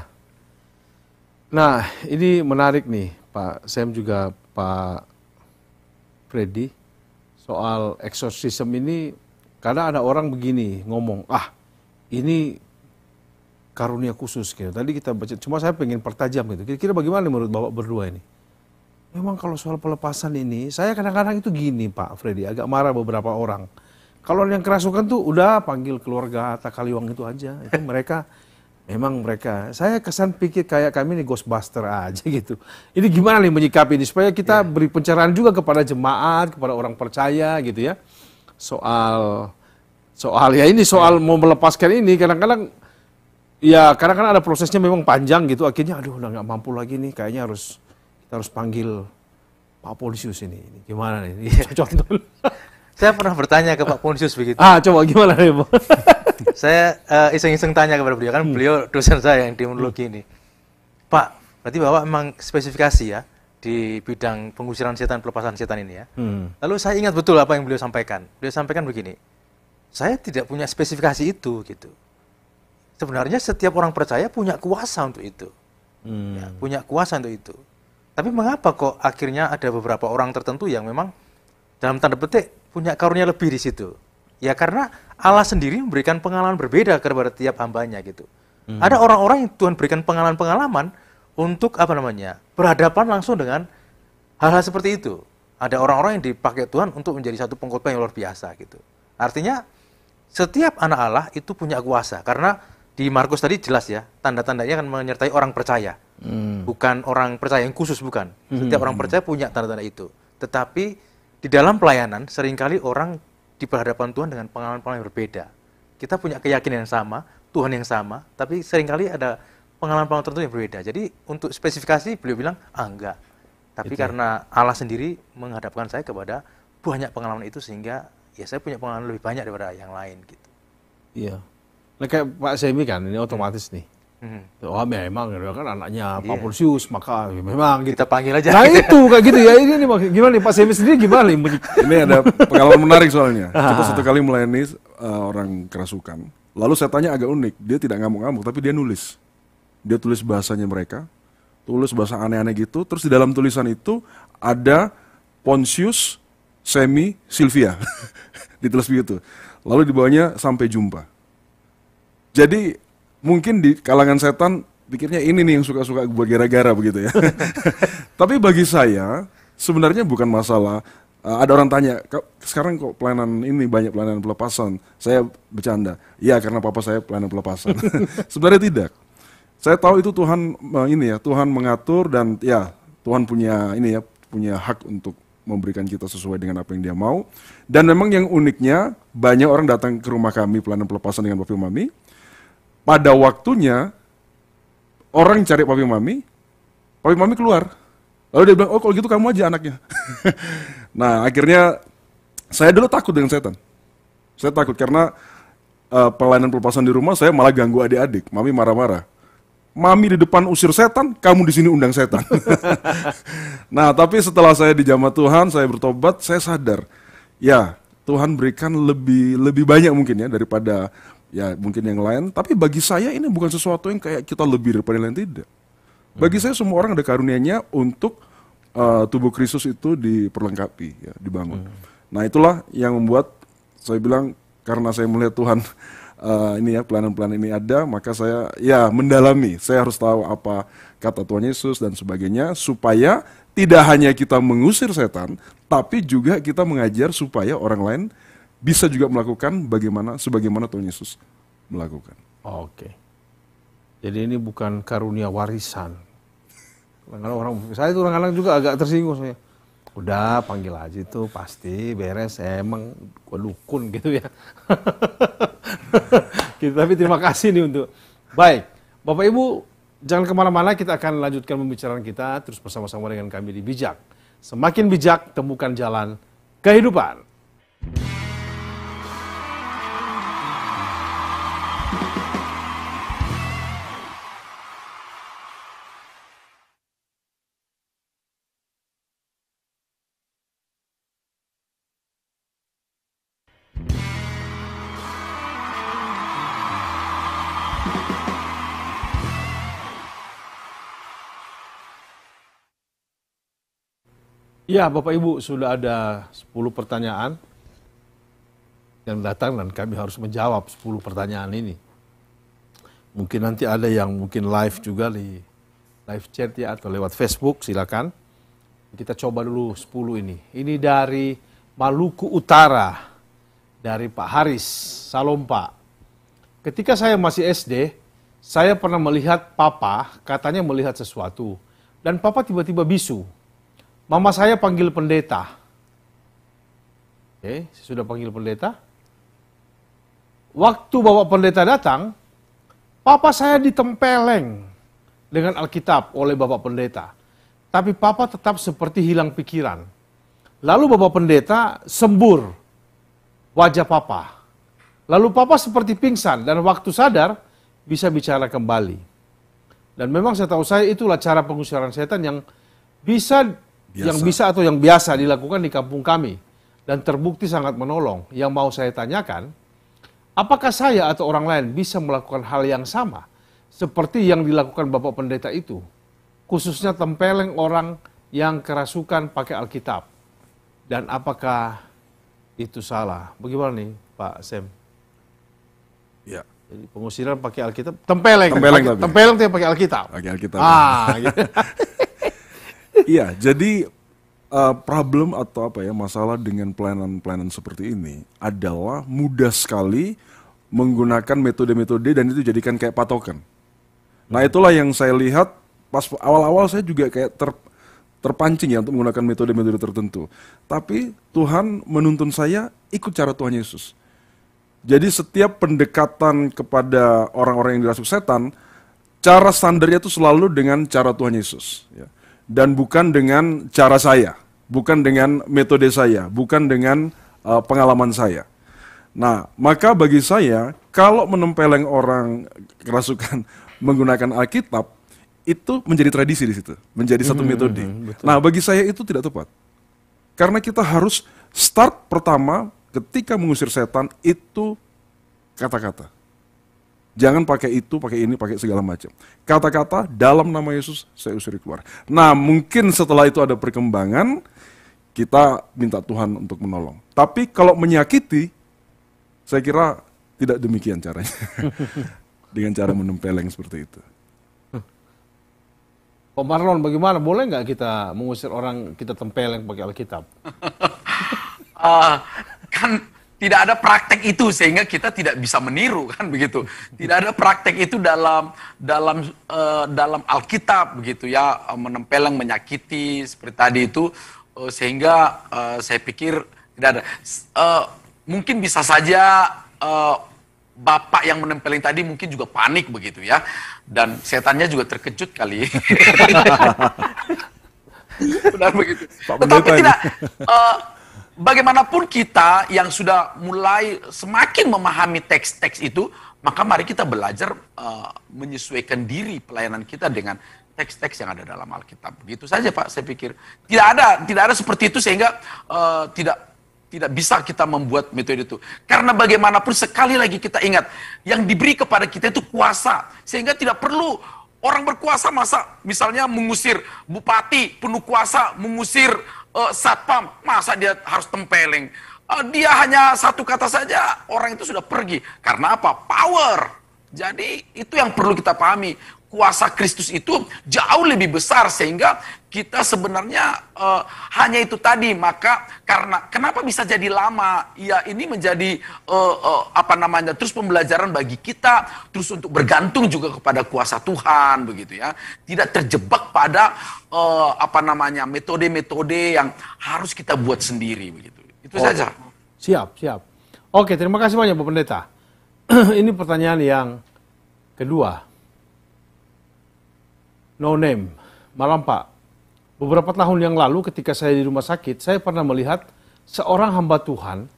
A: Nah, ini menarik nih Pak Saya juga Pak Freddy soal eksorsisme ini karena ada orang begini ngomong, ah ini karunia khusus gitu. Tadi kita baca, cuma saya pengen pertajam gitu. Kira-kira bagaimana menurut Bapak berdua ini? Memang kalau soal pelepasan ini, saya kadang-kadang itu gini Pak Freddy, agak marah beberapa orang. Kalau yang kerasukan tuh udah panggil keluarga atau Kaliwang itu aja. Itu mereka Memang mereka, saya kesan pikir kayak kami ini Ghostbuster aja gitu. Ini gimana nih menyikapi ini supaya kita yeah. beri pencerahan juga kepada jemaat, kepada orang percaya gitu ya. Soal soal ya ini soal iya. mau melepaskan ini kadang-kadang ya kadang-kadang ada prosesnya memang panjang gitu akhirnya aduh udah nggak mampu lagi nih kayaknya harus kita harus panggil Pak Polisius ini, ini gimana nih iya. contoh
D: saya pernah bertanya ke Pak Polisius begitu. Ah, coba gimana nih, bu saya uh, iseng-iseng tanya kepada beliau kan hmm. beliau dosen saya yang di hmm. ini. Pak, berarti Bapak memang spesifikasi ya di bidang pengusiran setan, pelepasan setan ini ya. Hmm. Lalu saya ingat betul apa yang beliau sampaikan. Beliau sampaikan begini, saya tidak punya spesifikasi itu gitu. Sebenarnya setiap orang percaya punya kuasa untuk itu. Hmm. Ya, punya kuasa untuk itu. Tapi mengapa kok akhirnya ada beberapa orang tertentu yang memang dalam tanda petik punya karunia lebih di situ? Ya karena Allah sendiri memberikan pengalaman berbeda kepada tiap hambanya gitu. Hmm. Ada orang-orang yang Tuhan berikan pengalaman-pengalaman untuk apa namanya berhadapan langsung dengan hal-hal seperti itu. Ada orang-orang yang dipakai Tuhan untuk menjadi satu pengkhotbah yang luar biasa gitu. Artinya setiap anak Allah itu punya kuasa karena di Markus tadi jelas ya tanda-tandanya akan menyertai orang percaya, hmm. bukan orang percaya yang khusus bukan. Hmm. Setiap orang percaya punya tanda-tanda itu. Tetapi di dalam pelayanan seringkali orang di perhadapan Tuhan dengan pengalaman-pengalaman yang berbeda. Kita punya keyakinan yang sama, Tuhan yang sama, tapi seringkali ada pengalaman-pengalaman tertentu yang berbeda. Jadi untuk spesifikasi beliau bilang ah enggak. Tapi itu. Ya? karena Allah sendiri menghadapkan saya kepada banyak pengalaman itu sehingga ya saya punya pengalaman lebih banyak daripada yang lain gitu.
A: Iya. Nah, kayak Pak Semi kan ini otomatis nih. Hmm. Oh ah, memang gitu kan anaknya iya. Pak Pursius maka ya, memang gitu. kita panggil aja. Nah gitu. itu kayak gitu ya ini, ini gimana nih Pak Semi sendiri gimana nih? ini ada pengalaman
E: menarik soalnya. Ah. Coba satu kali melayani uh, orang kerasukan. Lalu saya tanya agak unik, dia tidak ngamuk-ngamuk tapi dia nulis. Dia tulis bahasanya mereka, tulis bahasa aneh-aneh gitu. Terus di dalam tulisan itu ada Pontius, Semi, Sylvia. ditulis begitu. Lalu di bawahnya sampai jumpa. Jadi mungkin di kalangan setan pikirnya ini nih yang suka-suka buat gara-gara begitu ya. Tapi bagi saya sebenarnya bukan masalah uh, ada orang tanya, sekarang kok pelayanan ini banyak pelayanan pelepasan? Saya bercanda, ya karena papa saya pelayanan pelepasan. Sebenarnya tidak. Saya tahu itu Tuhan uh, ini ya, Tuhan mengatur dan ya Tuhan punya ini ya, punya hak untuk memberikan kita sesuai dengan apa yang dia mau. Dan memang yang uniknya, banyak orang datang ke rumah kami pelayanan pelepasan dengan Papi Mami. Pada waktunya, orang cari Papi Mami, Papi Mami keluar. Lalu dia bilang, oh kalau gitu kamu aja anaknya. nah akhirnya, saya dulu takut dengan setan. Saya takut karena uh, pelayanan pelepasan di rumah, saya malah ganggu adik-adik. Mami marah-marah mami di depan usir setan, kamu di sini undang setan. nah, tapi setelah saya di jamaah Tuhan, saya bertobat, saya sadar, ya Tuhan berikan lebih lebih banyak mungkin ya daripada ya mungkin yang lain. Tapi bagi saya ini bukan sesuatu yang kayak kita lebih daripada yang lain tidak. Bagi hmm. saya semua orang ada karunianya untuk uh, tubuh Kristus itu diperlengkapi, ya, dibangun. Hmm. Nah itulah yang membuat saya bilang karena saya melihat Tuhan uh, ini ya pelan-pelan ini ada, maka saya ya mendalami, saya harus tahu apa kata Tuhan Yesus dan sebagainya supaya tidak hanya kita mengusir setan, tapi juga kita mengajar supaya orang lain bisa juga melakukan bagaimana sebagaimana Tuhan Yesus melakukan.
A: Oke. Jadi ini bukan karunia warisan. kadang orang saya itu orang-orang juga agak tersinggung saya Udah panggil aja tuh pasti beres emang gue dukun gitu ya. gitu, tapi terima kasih nih untuk baik Bapak Ibu jangan kemana-mana kita akan lanjutkan pembicaraan kita terus bersama-sama dengan kami di Bijak. Semakin bijak temukan jalan kehidupan. Ya, Bapak Ibu, sudah ada 10 pertanyaan yang datang dan kami harus menjawab 10 pertanyaan ini. Mungkin nanti ada yang mungkin live juga di live chat ya atau lewat Facebook, silakan. Kita coba dulu 10 ini. Ini dari Maluku Utara dari Pak Haris. Salompa. Ketika saya masih SD, saya pernah melihat papa katanya melihat sesuatu dan papa tiba-tiba bisu Mama saya panggil pendeta. Oke, eh, saya sudah panggil pendeta. Waktu bapak pendeta datang, papa saya ditempeleng dengan Alkitab oleh bapak pendeta. Tapi papa tetap seperti hilang pikiran. Lalu bapak pendeta sembur wajah papa. Lalu papa seperti pingsan dan waktu sadar bisa bicara kembali. Dan memang saya tahu saya itulah cara pengusiran setan yang bisa biasa. yang bisa atau yang biasa dilakukan di kampung kami dan terbukti sangat menolong. Yang mau saya tanyakan, apakah saya atau orang lain bisa melakukan hal yang sama seperti yang dilakukan Bapak Pendeta itu? Khususnya tempeleng orang yang kerasukan pakai Alkitab. Dan apakah itu salah? Bagaimana nih Pak Sem? Ya. Jadi pengusiran pakai Alkitab, tempeleng. Tempeleng, pake, tapi. tempeleng pakai Alkitab. Pakai Alkitab. Ah, gitu.
E: iya, jadi uh, problem atau apa ya masalah dengan pelayanan-pelayanan seperti ini adalah mudah sekali menggunakan metode-metode dan itu jadikan kayak patokan. Nah hmm. itulah yang saya lihat pas awal-awal saya juga kayak ter, terpancing ya untuk menggunakan metode-metode tertentu. Tapi Tuhan menuntun saya ikut cara Tuhan Yesus. Jadi setiap pendekatan kepada orang-orang yang dirasuk setan, cara standarnya itu selalu dengan cara Tuhan Yesus. Ya dan bukan dengan cara saya, bukan dengan metode saya, bukan dengan uh, pengalaman saya. Nah, maka bagi saya kalau menempeleng orang kerasukan menggunakan Alkitab itu menjadi tradisi di situ, menjadi satu hmm, metode. Hmm, nah, bagi saya itu tidak tepat. Karena kita harus start pertama ketika mengusir setan itu kata-kata. Jangan pakai itu, pakai ini, pakai segala macam. Kata-kata dalam nama Yesus saya usir keluar. Nah, mungkin setelah itu ada perkembangan, kita minta Tuhan untuk menolong. Tapi kalau menyakiti, saya kira tidak demikian caranya. Dengan cara menempeleng seperti itu.
A: Pak Marlon, bagaimana? Boleh nggak kita mengusir
C: orang kita tempeleng pakai Alkitab? uh, kan tidak ada praktek itu sehingga kita tidak bisa meniru kan begitu. Tidak ada praktek itu dalam dalam uh, dalam Alkitab begitu ya eh, menempelang menyakiti seperti tadi itu uh, sehingga uh, saya pikir tidak ada uh, mungkin bisa saja uh, bapak yang menempelin tadi mungkin juga panik begitu ya. Dan setannya juga terkejut kali. Benar begitu. Pak Tetapi tidak uh, bagaimanapun kita yang sudah mulai semakin memahami teks-teks itu, maka mari kita belajar uh, menyesuaikan diri pelayanan kita dengan teks-teks yang ada dalam Alkitab. Begitu saja Pak, saya pikir tidak ada tidak ada seperti itu sehingga uh, tidak tidak bisa kita membuat metode itu. Karena bagaimanapun sekali lagi kita ingat, yang diberi kepada kita itu kuasa. Sehingga tidak perlu orang berkuasa masa misalnya mengusir bupati penuh kuasa mengusir uh, satpam, masa dia harus tempeleng? Uh, dia hanya satu kata saja, orang itu sudah pergi. Karena apa? Power. Jadi itu yang perlu kita pahami kuasa Kristus itu jauh lebih besar sehingga kita sebenarnya uh, hanya itu tadi maka karena kenapa bisa jadi lama ya ini menjadi uh, uh, apa namanya terus pembelajaran bagi kita terus untuk bergantung juga kepada kuasa Tuhan begitu ya tidak terjebak pada uh, apa namanya metode-metode yang harus kita buat sendiri begitu itu oh, saja
A: siap siap oke terima kasih banyak Bapak Pendeta ini pertanyaan yang kedua no name. Malam Pak, beberapa tahun yang lalu ketika saya di rumah sakit, saya pernah melihat seorang hamba Tuhan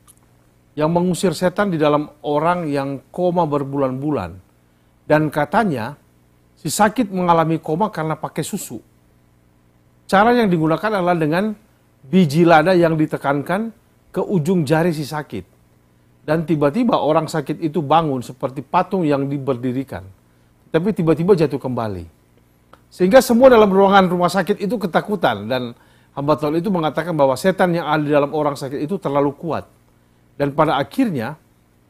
A: yang mengusir setan di dalam orang yang koma berbulan-bulan. Dan katanya, si sakit mengalami koma karena pakai susu. Cara yang digunakan adalah dengan biji lada yang ditekankan ke ujung jari si sakit. Dan tiba-tiba orang sakit itu bangun seperti patung yang diberdirikan. Tapi tiba-tiba jatuh kembali. Sehingga semua dalam ruangan rumah sakit itu ketakutan dan hamba Tuhan itu mengatakan bahwa setan yang ada di dalam orang sakit itu terlalu kuat. Dan pada akhirnya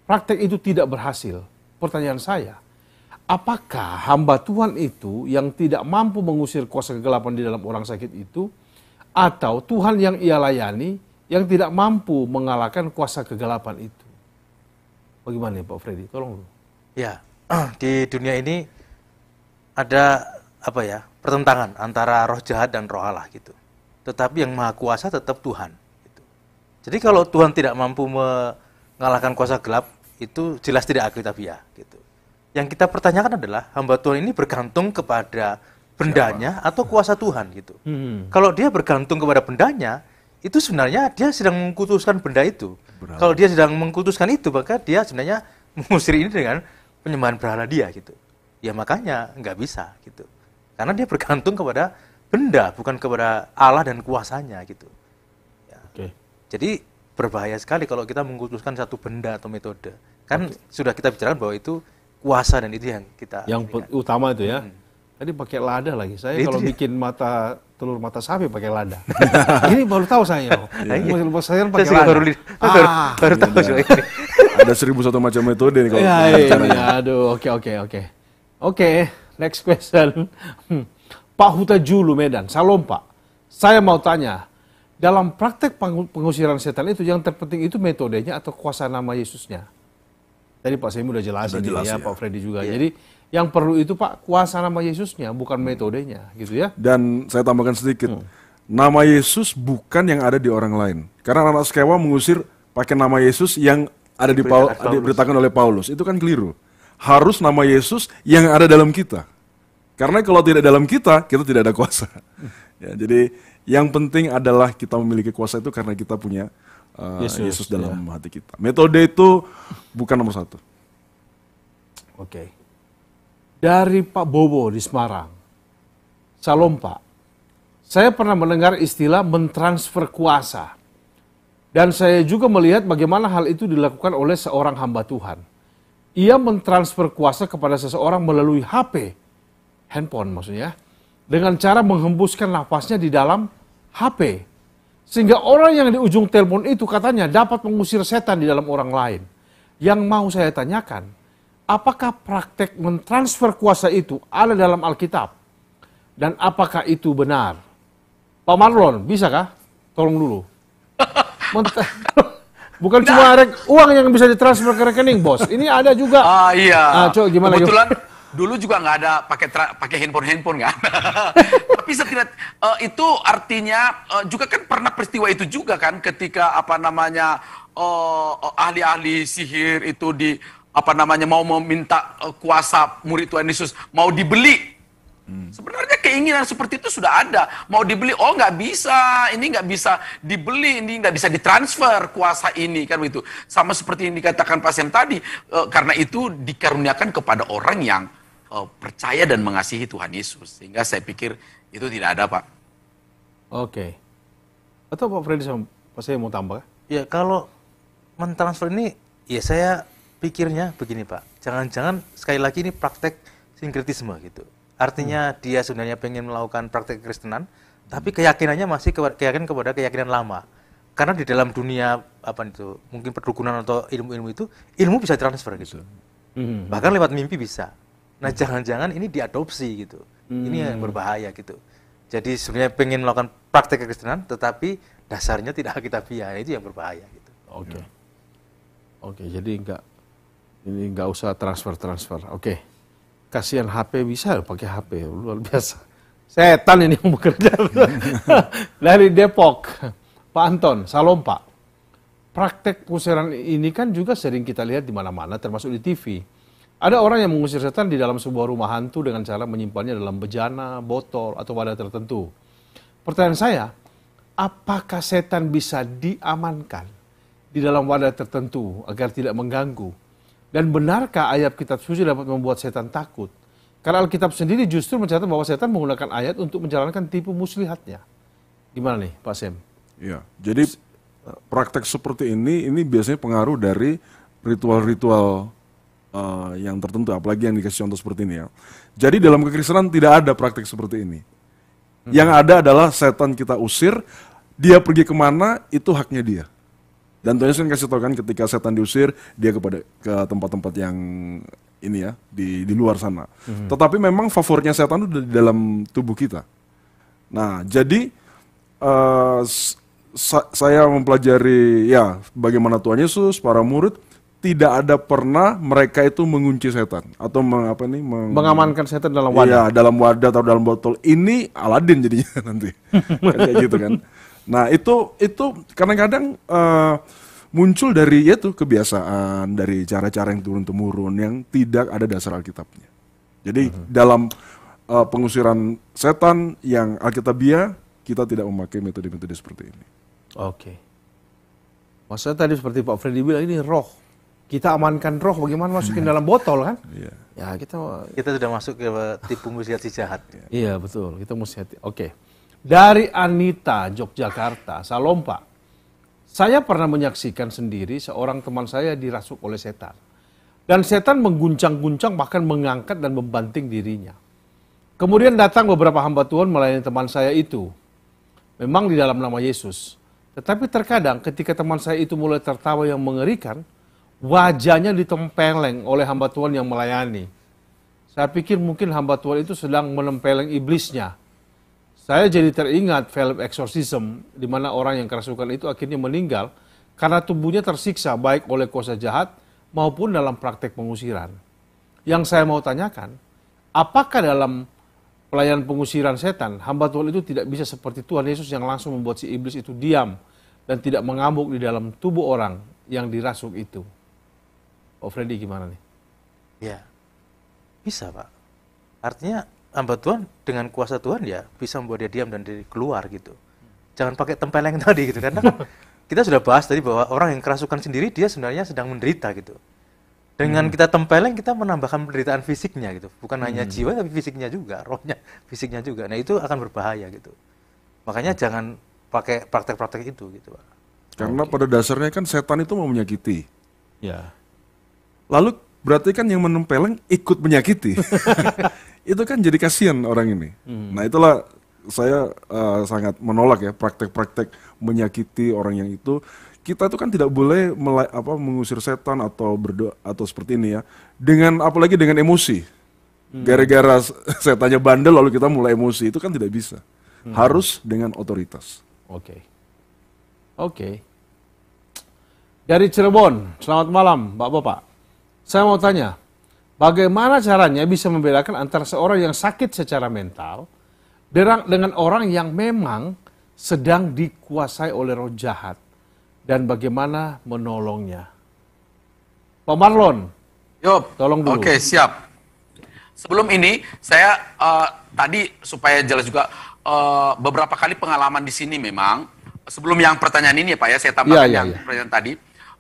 A: praktek itu tidak berhasil. Pertanyaan saya, apakah hamba Tuhan itu yang tidak mampu mengusir kuasa kegelapan di dalam orang sakit itu atau Tuhan yang ia layani yang tidak mampu mengalahkan kuasa kegelapan itu? Bagaimana ya Pak Freddy? Tolong dulu. Ya, di dunia
D: ini ada apa ya pertentangan antara roh jahat dan roh Allah gitu. Tetapi yang maha kuasa tetap Tuhan. Gitu. Jadi kalau Tuhan tidak mampu mengalahkan kuasa gelap itu jelas tidak alkitabiah gitu. Yang kita pertanyakan adalah hamba Tuhan ini bergantung kepada bendanya atau kuasa Tuhan gitu. Hmm. Kalau dia bergantung kepada bendanya, itu sebenarnya dia sedang mengkutuskan benda itu. Berhala. Kalau dia sedang mengkutuskan itu, maka dia sebenarnya mengusir ini dengan penyembahan berhala dia gitu. Ya makanya nggak bisa gitu. Karena dia bergantung kepada benda, bukan kepada Allah dan kuasanya gitu. Ya. Okay. Jadi berbahaya sekali kalau kita mengkultuskan satu benda atau metode. Kan okay. sudah kita bicarakan bahwa itu kuasa dan itu yang kita
A: yang berikan. utama itu ya. Hmm. Tadi pakai lada lagi. Saya itu kalau dia. bikin mata telur mata sapi pakai lada. ini baru tahu saya. Masih iya. Mas, saya pakai lada. Baru, ah, baru, baru tahu iya. ini. Ada seribu satu macam metode nih kalau. Ya, iya, aduh, oke, oke, oke. Oke. Next question. Pak Huta Julu Medan, Salompa. Saya mau tanya, dalam praktek pengusiran setan itu yang terpenting itu metodenya atau kuasa nama Yesusnya? Tadi Pak Semi udah jelasin udah jelas, ya, ya, Pak Freddy juga. Ya. Jadi yang perlu itu Pak kuasa nama Yesusnya, bukan hmm. metodenya,
E: gitu ya. Dan saya tambahkan sedikit, hmm. nama Yesus bukan yang ada di orang lain. Karena anak sekewa mengusir pakai nama Yesus yang ada di Paulus diberitakan oleh Paulus. Itu kan keliru harus nama Yesus yang ada dalam kita. Karena kalau tidak dalam kita, kita tidak ada kuasa. Hmm. Ya, jadi yang penting adalah kita memiliki kuasa itu karena kita punya uh, Yesus, Yesus dalam ya. hati kita.
A: Metode itu bukan nomor satu. Oke. Dari Pak Bobo di Semarang. Salompa, Pak. Saya pernah mendengar istilah mentransfer kuasa. Dan saya juga melihat bagaimana hal itu dilakukan oleh seorang hamba Tuhan ia mentransfer kuasa kepada seseorang melalui HP, handphone maksudnya, dengan cara menghembuskan nafasnya di dalam HP. Sehingga orang yang di ujung telepon itu katanya dapat mengusir setan di dalam orang lain. Yang mau saya tanyakan, apakah praktek mentransfer kuasa itu ada dalam Alkitab? Dan apakah itu benar? Pak Marlon, bisakah? Tolong dulu. Bukan nah. cuma uang yang bisa ditransfer ke rekening, bos.
C: Ini ada juga. Ah iya. Nah, cok gimana? Kebetulan yuk? dulu juga nggak ada pakai pakai handphone handphone kan. tapi setidak uh, itu artinya uh, juga kan pernah peristiwa itu juga kan ketika apa namanya eh, ahli-ahli uh, uh, sihir itu di apa namanya mau meminta uh, kuasa murid Tuhan Yesus mau dibeli Hmm. Sebenarnya keinginan seperti itu sudah ada. Mau dibeli, oh nggak bisa, ini nggak bisa dibeli, ini nggak bisa ditransfer kuasa ini kan begitu. Sama seperti yang dikatakan pasien tadi, e, karena itu dikaruniakan kepada orang yang e, percaya dan mengasihi Tuhan Yesus. Sehingga saya pikir itu tidak ada, Pak.
A: Oke. Atau Pak Freddy saya mau tambah? Ya kalau mentransfer
D: ini, ya saya pikirnya begini Pak. Jangan-jangan sekali lagi ini praktek sinkretisme gitu Artinya hmm. dia sebenarnya ingin melakukan praktik kekristenan, tapi keyakinannya masih keyakinan kepada keyakinan lama. Karena di dalam dunia apa itu, mungkin perdukunan atau ilmu-ilmu itu, ilmu bisa transfer gitu. Hmm. Bahkan lewat mimpi bisa. Nah, jangan-jangan ini diadopsi gitu. Hmm. Ini yang hmm. berbahaya gitu. Jadi sebenarnya ingin melakukan praktik kekristenan, tetapi dasarnya tidak kita biaya itu yang berbahaya gitu.
A: Oke. Okay. Oke, okay, jadi enggak ini enggak usah transfer-transfer. Oke. Okay kasihan HP bisa pakai HP luar biasa setan ini yang bekerja dari Depok Pak Anton Salompa praktek pengusiran ini kan juga sering kita lihat di mana-mana termasuk di TV ada orang yang mengusir setan di dalam sebuah rumah hantu dengan cara menyimpannya dalam bejana botol atau wadah tertentu pertanyaan saya apakah setan bisa diamankan di dalam wadah tertentu agar tidak mengganggu dan benarkah ayat kitab suci dapat membuat setan takut? Karena Alkitab sendiri justru mencatat bahwa setan menggunakan ayat untuk menjalankan tipu muslihatnya. Gimana nih Pak Sem?
E: Ya, jadi praktek seperti ini, ini biasanya pengaruh dari ritual-ritual uh, yang tertentu, apalagi yang dikasih contoh seperti ini ya. Jadi dalam kekristenan tidak ada praktek seperti ini. Hmm. Yang ada adalah setan kita usir, dia pergi kemana, itu haknya dia. Dan Yesus kan kasih tau kan ketika setan diusir dia kepada ke tempat-tempat yang ini ya di di luar sana. Mm-hmm. Tetapi memang favoritnya setan itu di dalam tubuh kita. Nah, jadi uh, sa- saya mempelajari ya bagaimana Tuhan Yesus, para murid tidak ada pernah mereka itu mengunci setan atau meng, apa nih meng, mengamankan setan dalam wadah. Iya, dalam wadah atau dalam botol. Ini Aladin jadinya nanti. Kan kayak gitu kan. Nah itu itu kadang-kadang eh, muncul dari yaitu kebiasaan dari cara-cara yang turun temurun yang tidak ada dasar Alkitabnya. Jadi uh-huh. dalam uh, pengusiran setan yang Alkitabiah kita tidak memakai metode-metode seperti ini.
A: Oke. Okay. Maksudnya tadi seperti Pak Freddy bilang ini roh. Kita amankan roh bagaimana masukin dalam botol kan?
D: Iya. Yeah. Ya kita kita sudah
A: masuk ke tipu muslihat si jahat. Iya yeah, betul. Kita muslihat. Oke. Okay. Dari Anita, Yogyakarta, Salompa. Saya pernah menyaksikan sendiri seorang teman saya dirasuk oleh setan. Dan setan mengguncang-guncang bahkan mengangkat dan membanting dirinya. Kemudian datang beberapa hamba Tuhan melayani teman saya itu. Memang di dalam nama Yesus. Tetapi terkadang ketika teman saya itu mulai tertawa yang mengerikan, wajahnya ditempeleng oleh hamba Tuhan yang melayani. Saya pikir mungkin hamba Tuhan itu sedang menempeleng iblisnya saya jadi teringat film Exorcism, di mana orang yang kerasukan itu akhirnya meninggal karena tubuhnya tersiksa baik oleh kuasa jahat maupun dalam praktek pengusiran. Yang saya mau tanyakan, apakah dalam pelayanan pengusiran setan, hamba Tuhan itu tidak bisa seperti Tuhan Yesus yang langsung membuat si iblis itu diam dan tidak mengamuk di dalam tubuh orang yang dirasuk itu? Oh Freddy gimana nih? Ya, bisa
D: Pak. Artinya hamba Tuhan dengan kuasa Tuhan ya bisa membuat dia diam dan dia keluar gitu. Jangan pakai tempeleng tadi gitu karena kita sudah bahas tadi bahwa orang yang kerasukan sendiri dia sebenarnya sedang menderita gitu. Dengan hmm. kita tempeleng kita menambahkan penderitaan fisiknya gitu, bukan hmm. hanya jiwa tapi fisiknya juga, rohnya, fisiknya juga. Nah itu akan berbahaya gitu. Makanya hmm. jangan pakai praktek-praktek itu gitu.
E: Karena okay. pada dasarnya kan setan itu mau menyakiti. Ya. Lalu berarti kan yang menempeleng ikut menyakiti itu kan jadi kasihan orang ini. Hmm. Nah itulah saya uh, sangat menolak ya praktek-praktek menyakiti orang yang itu. Kita itu kan tidak boleh apa, mengusir setan atau berdoa atau seperti ini ya. Dengan apalagi dengan emosi. Hmm. Gara-gara setannya bandel lalu kita mulai emosi itu kan tidak bisa. Hmm. Harus dengan otoritas.
C: Oke. Okay. Oke.
A: Okay. Dari Cirebon, selamat malam, Bapak-bapak. Saya mau tanya, Bagaimana caranya bisa membedakan antara seorang yang sakit secara mental dengan orang yang memang sedang dikuasai oleh roh jahat dan bagaimana menolongnya? Pak Marlon, Yop. tolong dulu. Oke, okay,
C: siap. Sebelum ini, saya uh, tadi supaya jelas juga uh, beberapa kali pengalaman di sini memang. Sebelum yang pertanyaan ini ya Pak ya, saya tambahkan ya, ya, yang ya. pertanyaan tadi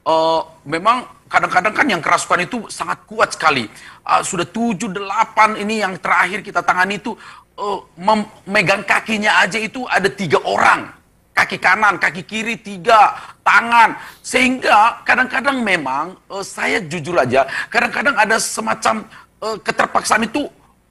C: uh, memang kadang-kadang kan yang kerasukan itu sangat kuat sekali. Uh, sudah tujuh delapan ini yang terakhir kita tangani itu uh, memegang kakinya aja itu ada tiga orang. Kaki kanan, kaki kiri, tiga, tangan. Sehingga kadang-kadang memang uh, saya jujur aja, kadang-kadang ada semacam uh, keterpaksaan itu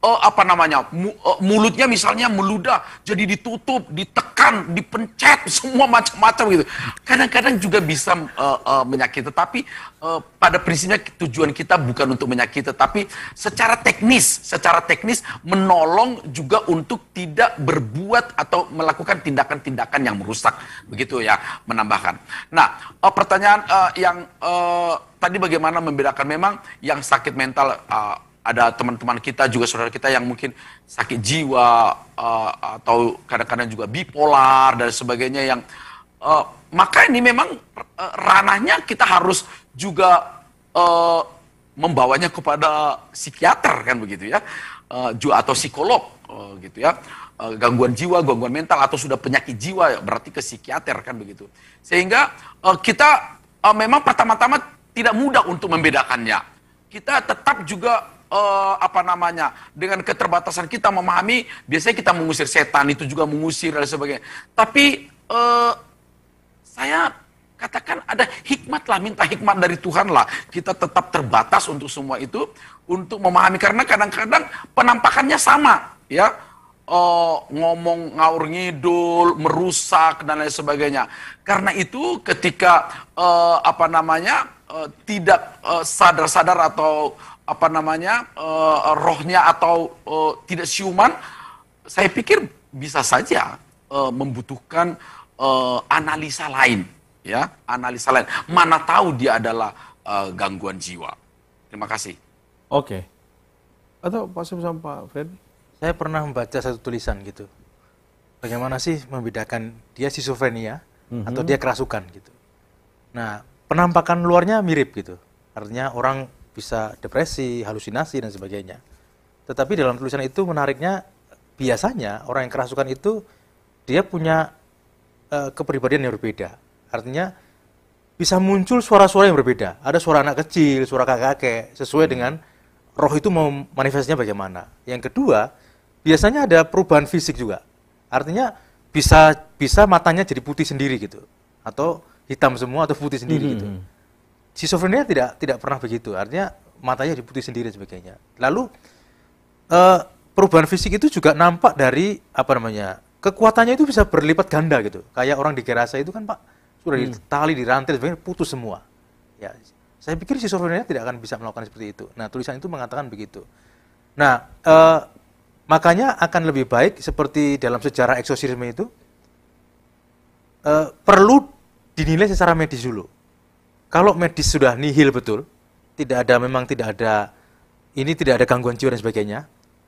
C: uh, apa namanya mu, uh, mulutnya misalnya meludah jadi ditutup ditekan dipencet semua macam-macam gitu kadang-kadang juga bisa uh, uh, menyakiti tetapi uh, pada prinsipnya tujuan kita bukan untuk menyakiti tetapi secara teknis secara teknis menolong juga untuk tidak berbuat atau melakukan tindakan-tindakan yang merusak begitu ya menambahkan nah uh, pertanyaan uh, yang uh, tadi bagaimana membedakan memang yang sakit mental uh, ada teman-teman kita juga saudara kita yang mungkin sakit jiwa uh, atau kadang-kadang juga bipolar dan sebagainya yang uh, maka ini memang eh, ranahnya kita harus juga uh, membawanya kepada psikiater kan begitu ya uh, atau psikolog uh, gitu ya uh, gangguan jiwa gangguan mental atau sudah penyakit jiwa berarti ke psikiater kan begitu sehingga uh, kita uh, memang pertama-tama tidak mudah untuk membedakannya kita tetap juga uh, apa namanya dengan keterbatasan kita memahami biasanya kita mengusir setan itu juga mengusir dan sebagainya tapi uh, saya katakan ada hikmat lah minta hikmat dari Tuhan lah kita tetap terbatas untuk semua itu untuk memahami karena kadang-kadang penampakannya sama ya Oh, ngomong ngaur ngidul merusak dan lain sebagainya karena itu ketika uh, apa namanya Eh, tidak eh, sadar-sadar uh, atau apa namanya uh, rohnya atau uh, tidak siuman, saya pikir bisa saja uh, membutuhkan uh, analisa lain, ya analisa lain. Mana tahu dia adalah uh, gangguan jiwa. Terima kasih. Oke. Okay.
A: Atau Pak Sim sama
D: Pak Fred? Saya pernah membaca satu tulisan gitu. Bagaimana sih membedakan dia sisofrenia mm -hmm. atau dia kerasukan gitu. Nah, penampakan luarnya mirip gitu. Artinya orang bisa depresi, halusinasi dan sebagainya. Tetapi dalam tulisan itu menariknya biasanya orang yang kerasukan itu dia punya uh, kepribadian yang berbeda. Artinya bisa muncul suara-suara yang berbeda. Ada suara anak kecil, suara kakek-kakek sesuai hmm. dengan roh itu mau manifestnya bagaimana. Yang kedua, biasanya ada perubahan fisik juga. Artinya bisa bisa matanya jadi putih sendiri gitu. Atau hitam semua atau putih sendiri hmm. gitu. Mm-hmm. Si tidak tidak pernah begitu. Artinya matanya diputih sendiri sebagainya. Lalu uh, perubahan fisik itu juga nampak dari apa namanya kekuatannya itu bisa berlipat ganda gitu. Kayak orang di Gerasa itu kan Pak sudah hmm. ditali, dirantai, sebagainya putus semua. Ya, saya pikir si tidak akan bisa melakukan seperti itu. Nah, tulisan itu mengatakan begitu. Nah, uh, makanya akan lebih baik seperti dalam sejarah eksosisme itu uh, perlu dinilai secara medis dulu. Kalau medis sudah nihil betul, tidak ada memang tidak ada ini tidak ada gangguan jiwa dan sebagainya.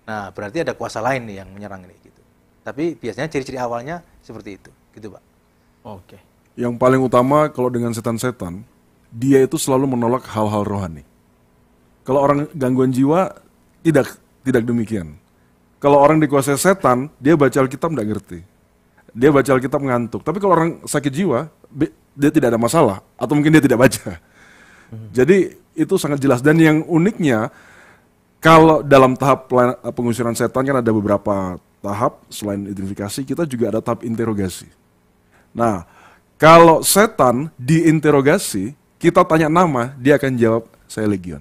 D: Nah, berarti ada kuasa lain nih yang menyerang ini gitu. Tapi biasanya ciri-ciri awalnya seperti itu, gitu, Pak. Oke.
E: Yang paling utama kalau dengan setan-setan, dia itu selalu menolak hal-hal rohani. Kalau orang gangguan jiwa tidak tidak demikian. Kalau orang dikuasai setan, dia baca Alkitab tidak ngerti dia baca Alkitab ngantuk. Tapi kalau orang sakit jiwa, dia tidak ada masalah atau mungkin dia tidak baca. Hmm. Jadi itu sangat jelas dan yang uniknya kalau dalam tahap pengusiran setan kan ada beberapa tahap selain identifikasi, kita juga ada tahap interogasi. Nah, kalau setan diinterogasi, kita tanya nama, dia akan jawab saya legion.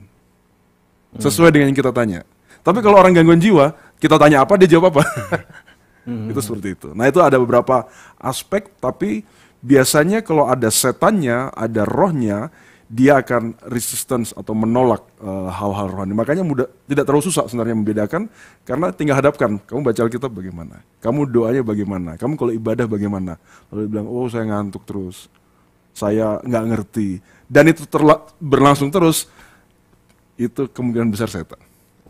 E: Hmm. Sesuai dengan yang kita tanya. Tapi kalau orang gangguan jiwa, kita tanya apa, dia jawab apa. Hmm. Itu seperti itu. Nah, itu ada beberapa aspek tapi biasanya kalau ada setannya, ada rohnya, dia akan resistance atau menolak eh, hal-hal uh, rohani. Makanya mudah, tidak terlalu susah sebenarnya membedakan karena tinggal hadapkan. Kamu baca Alkitab bagaimana? Kamu doanya bagaimana? Kamu kalau ibadah bagaimana? Lalu bilang, oh saya ngantuk terus, saya nggak ngerti. Dan itu terla- berlangsung terus, itu kemungkinan besar setan.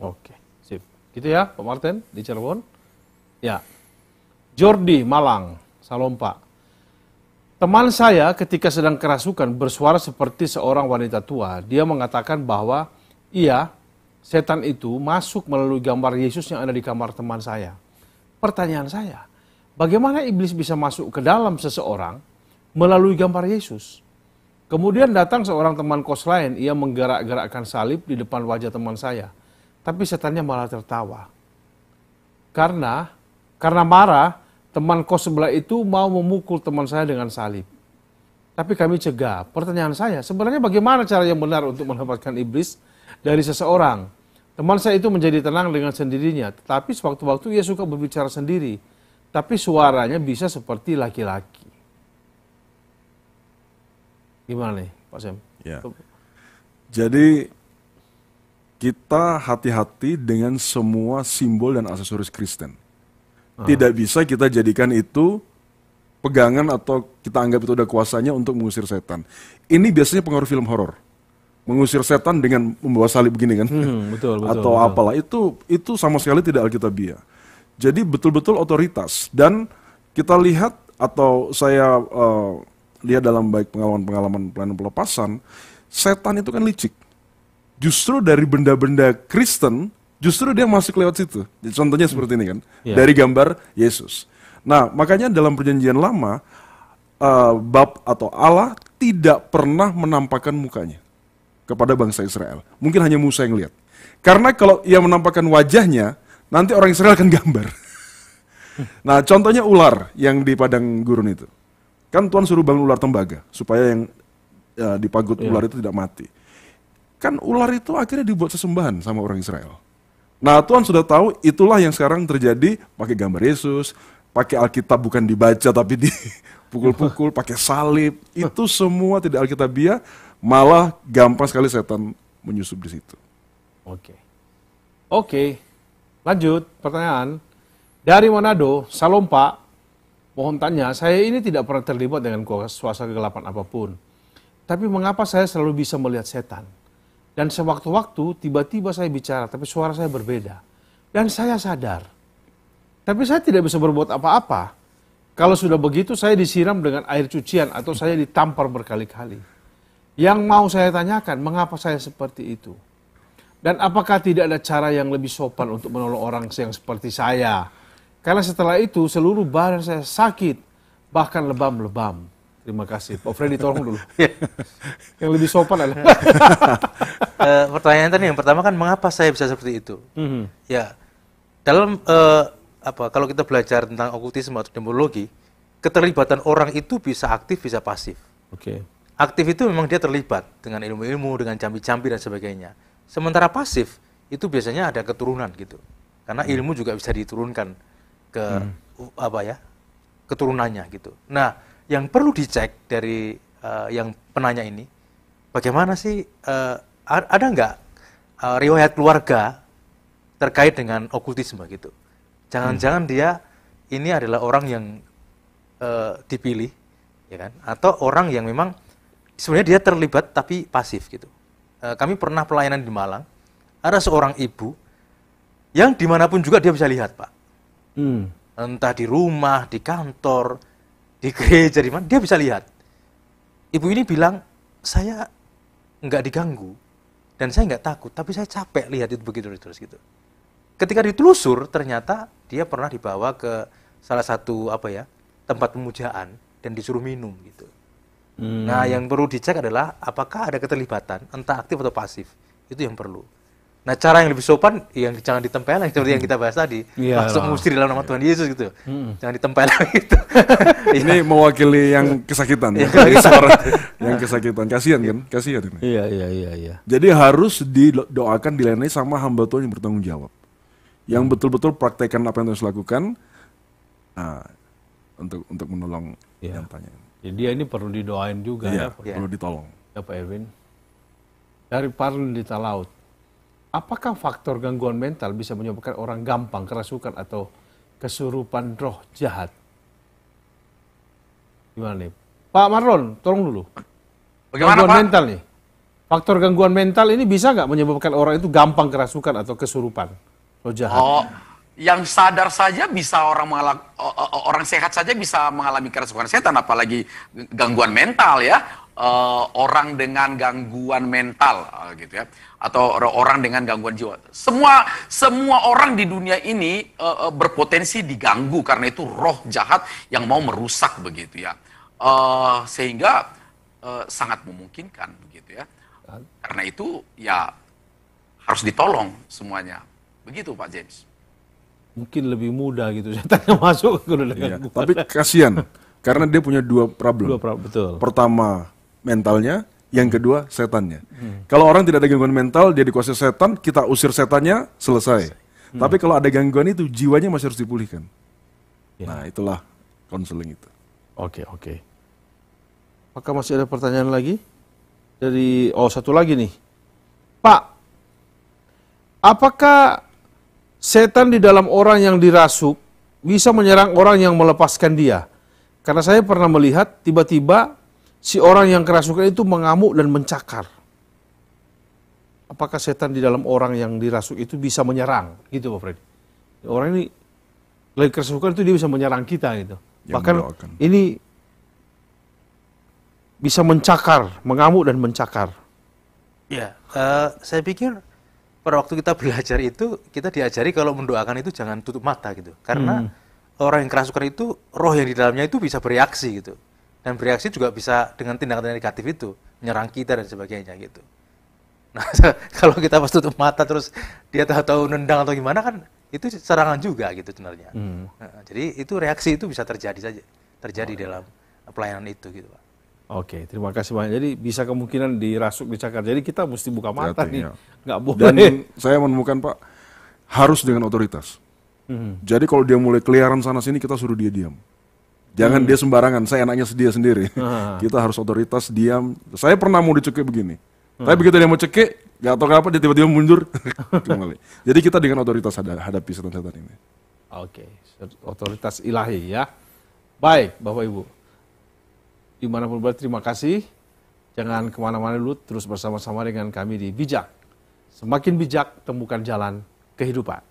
A: Oke, sip. Gitu ya, Pak Martin di Cirebon. Ya, Jordi Malang, Salompa. Teman saya ketika sedang kerasukan bersuara seperti seorang wanita tua. Dia mengatakan bahwa ia setan itu masuk melalui gambar Yesus yang ada di kamar teman saya. Pertanyaan saya, bagaimana iblis bisa masuk ke dalam seseorang melalui gambar Yesus? Kemudian datang seorang teman kos lain, ia menggerak-gerakkan salib di depan wajah teman saya. Tapi setannya malah tertawa. Karena karena marah, Teman kos sebelah itu mau memukul teman saya dengan salib. Tapi kami cegah. Pertanyaan saya, sebenarnya bagaimana cara yang benar untuk mendapatkan iblis dari seseorang? Teman saya itu menjadi tenang dengan sendirinya, tetapi sewaktu-waktu ia suka berbicara sendiri. Tapi suaranya bisa seperti laki-laki. Gimana nih, Pak Sam?
D: Ya.
E: Jadi kita hati-hati dengan semua simbol dan aksesoris Kristen. Ah. Tidak bisa kita jadikan itu pegangan atau kita anggap itu udah kuasanya untuk mengusir setan. Ini biasanya pengaruh film horor. Mengusir setan dengan membawa salib begini kan. Hmm, betul, betul, atau betul. apalah itu itu sama sekali tidak alkitabiah. Jadi betul-betul otoritas dan kita lihat atau saya uh, lihat dalam baik pengalaman-pengalaman pelayanan pelepasan, setan itu kan licik. Justru dari benda-benda Kristen justru dia masuk lewat situ. Contohnya seperti ini kan, yeah. dari gambar Yesus. Nah, makanya dalam perjanjian lama, uh, Bab atau Allah tidak pernah menampakkan mukanya kepada bangsa Israel. Mungkin hanya Musa yang lihat. Karena kalau ia menampakkan wajahnya, nanti orang Israel akan gambar. nah, contohnya ular yang di padang gurun itu. Kan Tuhan suruh bangun ular tembaga, supaya yang uh, dipagut yeah. ular itu tidak mati. Kan ular itu akhirnya dibuat sesembahan sama orang Israel Nah Tuhan sudah tahu itulah yang sekarang terjadi pakai gambar Yesus, pakai Alkitab bukan dibaca tapi dipukul-pukul, pakai salib. Itu semua tidak Alkitabiah, malah gampang sekali setan menyusup di situ.
A: Oke. Oke. Lanjut pertanyaan. Dari Manado, Salom Pak, mohon tanya, saya ini tidak pernah terlibat dengan suasana kegelapan apapun. Tapi mengapa saya selalu bisa melihat setan? Dan sewaktu-waktu tiba-tiba saya bicara, tapi suara saya berbeda. Dan saya sadar. Tapi saya tidak bisa berbuat apa-apa. Kalau sudah begitu saya disiram dengan air cucian atau saya ditampar berkali-kali. Yang mau saya tanyakan, mengapa saya seperti itu? Dan apakah tidak ada cara yang lebih sopan untuk menolong orang yang seperti saya? Karena setelah itu seluruh badan saya sakit, bahkan lebam-lebam. Terima kasih. Pak Freddy tolong dulu. Ya. yang lebih sopan adalah.
D: e, pertanyaan tadi yang pertama kan mengapa saya bisa seperti itu? Mm-hmm. Ya dalam e, apa kalau kita belajar tentang okultisme atau demologi, keterlibatan orang itu bisa aktif bisa pasif. Oke. Okay. Aktif itu memang dia terlibat dengan ilmu-ilmu, dengan jambi-jambi dan sebagainya. Sementara pasif itu biasanya ada keturunan gitu. Karena mhm. ilmu juga bisa diturunkan ke hmm. apa ya? keturunannya gitu. Nah, yang perlu dicek dari uh, yang penanya ini, bagaimana sih uh, ada nggak uh, riwayat keluarga terkait dengan okultisme gitu? Jangan-jangan hmm. dia ini adalah orang yang uh, dipilih, ya kan? Atau orang yang memang sebenarnya dia terlibat tapi pasif gitu. Uh, kami pernah pelayanan di Malang, ada seorang ibu yang dimanapun juga dia bisa lihat pak, hmm. entah di rumah, di kantor di gereja di mana dia bisa lihat ibu ini bilang saya nggak diganggu dan saya nggak takut tapi saya capek lihat itu begitu terus gitu ketika ditelusur ternyata dia pernah dibawa ke salah satu apa ya tempat pemujaan dan disuruh minum gitu nah, hmm. nah yang perlu dicek adalah apakah ada keterlibatan entah aktif atau pasif itu yang perlu Nah, cara yang lebih sopan yang jangan ditempel seperti yang kita bahas tadi. Yeah. Langsung mesti dalam nama Tuhan Yesus gitu. hmm. Jangan ditempel gitu. ini mewakili yang kesakitan. ya. yang
E: kesakitan. Kasihan kan? Kasihan ini. Iya, iya, iya, iya. Jadi harus didoakan dilayani sama hamba Tuhan yang bertanggung jawab. Yang hmm. betul-betul praktekkan apa yang harus lakukan nah, untuk untuk menolong
A: yeah. yang tanya. Jadi ya, ini perlu didoain juga yeah, ya. Perlu ditolong. Ya Pak Erwin. Dari Parlun di Talaut apakah faktor gangguan mental bisa menyebabkan orang gampang kerasukan atau kesurupan roh jahat? Gimana nih? Pak Marlon, tolong dulu. Bagaimana, gangguan Pak? mental nih. Faktor gangguan mental ini bisa nggak menyebabkan orang itu gampang kerasukan atau kesurupan? Roh jahat. Oh,
C: yang sadar saja bisa orang mengalami orang sehat saja bisa mengalami kerasukan setan apalagi gangguan mental ya. Uh, orang dengan gangguan mental eh, gitu ya atau orang dengan gangguan jiwa. Semua semua orang di dunia ini uh, berpotensi diganggu karena itu roh jahat yang mau merusak begitu ya. Uh, sehingga uh, sangat memungkinkan begitu ya. Karena itu ya harus ditolong semuanya. Begitu Pak James.
A: Mungkin lebih mudah gitu saya masuk ke iya, Tapi kasihan karena dia
E: punya dua problem. Dua problem, betul. Pertama mentalnya, yang kedua setannya. Hmm. Kalau orang tidak ada gangguan mental, dia dikuasai setan, kita usir setannya, selesai. Hmm. Tapi kalau ada gangguan itu, jiwanya masih harus dipulihkan. Ya. Nah, itulah konseling itu. Oke, okay,
A: oke. Okay. Apakah masih ada pertanyaan lagi? Dari, oh satu lagi nih. Pak, apakah setan di dalam orang yang dirasuk bisa menyerang orang yang melepaskan dia? Karena saya pernah melihat tiba-tiba si orang yang kerasukan itu mengamuk dan mencakar. Apakah setan di dalam orang yang dirasuk itu bisa menyerang? Gitu Pak Freddy. Orang ini lagi kerasukan itu dia bisa menyerang kita gitu. Yang Bahkan mendoakan. ini bisa mencakar, mengamuk dan mencakar.
D: Ya, uh, saya pikir pada waktu kita belajar itu kita diajari kalau mendoakan itu jangan tutup mata gitu. Karena hmm. orang yang kerasukan itu roh yang di dalamnya itu bisa bereaksi gitu dan bereaksi juga bisa dengan tindakan negatif itu menyerang kita dan sebagainya gitu. Nah kalau kita pas tutup mata terus dia tahu-tahu nendang atau gimana kan itu serangan juga gitu sebenarnya. Hmm. Nah, jadi itu reaksi itu bisa terjadi saja terjadi oh. Iya. dalam
A: pelayanan itu gitu pak. Oke, terima kasih banyak. Jadi bisa kemungkinan dirasuk dicakar. Jadi kita mesti buka mata nih, ya. nggak boleh. Dan
E: saya menemukan Pak harus dengan otoritas. Hmm. Jadi kalau dia mulai keliaran sana sini kita suruh dia diam. Jangan hmm. dia sembarangan, saya enaknya dia sendiri. Kita harus otoritas, diam. Saya pernah mau dicekik begini. Hmm. Tapi begitu dia mau cekik, gak tau kenapa dia tiba-tiba mundur. Jadi kita dengan otoritas hadapi setan-setan
A: ini. Oke, okay. otoritas ilahi ya. Baik, Bapak Ibu. Dimanapun berada, terima kasih. Jangan kemana-mana dulu, terus bersama-sama dengan kami di Bijak. Semakin bijak, temukan jalan kehidupan.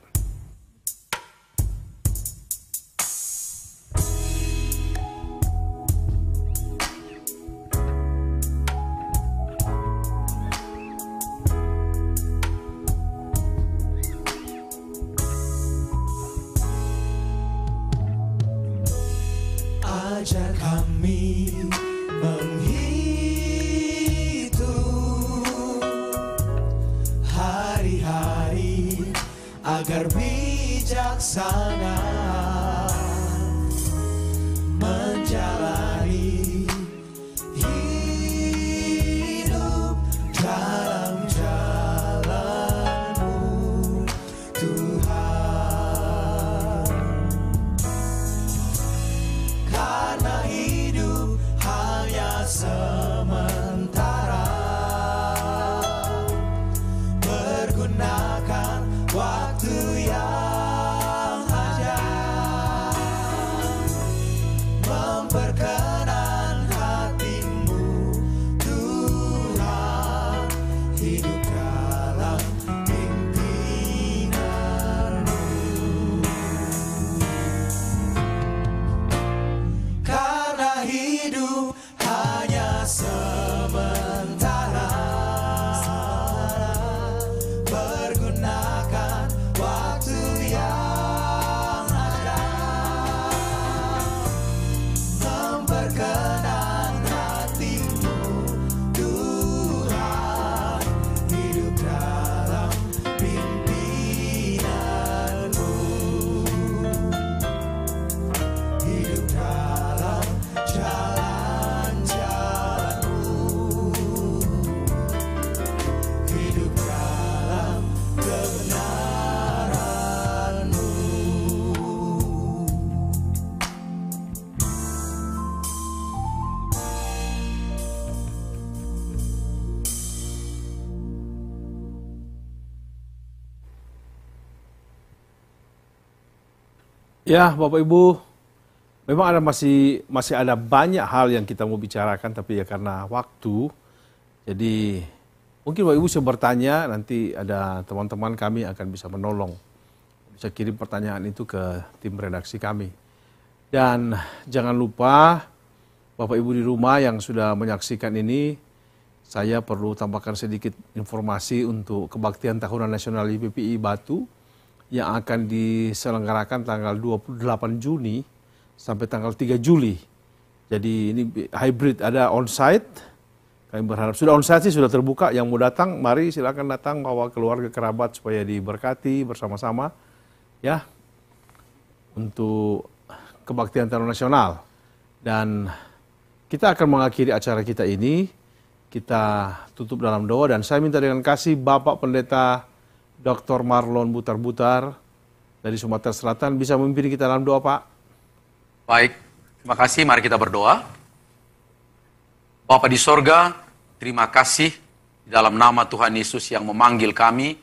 A: Ya, Bapak Ibu, memang ada masih masih ada banyak hal yang kita mau bicarakan tapi ya karena waktu jadi mungkin Bapak Ibu bisa bertanya nanti ada teman-teman kami akan bisa menolong. Bisa kirim pertanyaan itu ke tim redaksi kami. Dan jangan lupa Bapak Ibu di rumah yang sudah menyaksikan ini saya perlu tambahkan sedikit informasi untuk kebaktian tahunan nasional IPPI Batu yang akan diselenggarakan tanggal 28 Juni sampai tanggal 3 Juli. Jadi ini hybrid, ada onsite. Kami berharap sudah onsite sih sudah terbuka. Yang mau datang, mari silakan datang bawa keluarga kerabat supaya diberkati bersama-sama, ya untuk kebaktian taruna nasional. Dan kita akan mengakhiri acara kita ini. Kita tutup dalam doa dan saya minta dengan kasih Bapak Pendeta Dr. Marlon Butar-Butar dari Sumatera Selatan bisa memimpin kita dalam doa, Pak.
C: Baik, terima kasih. Mari kita berdoa. Bapak di sorga, terima kasih dalam nama Tuhan Yesus yang memanggil kami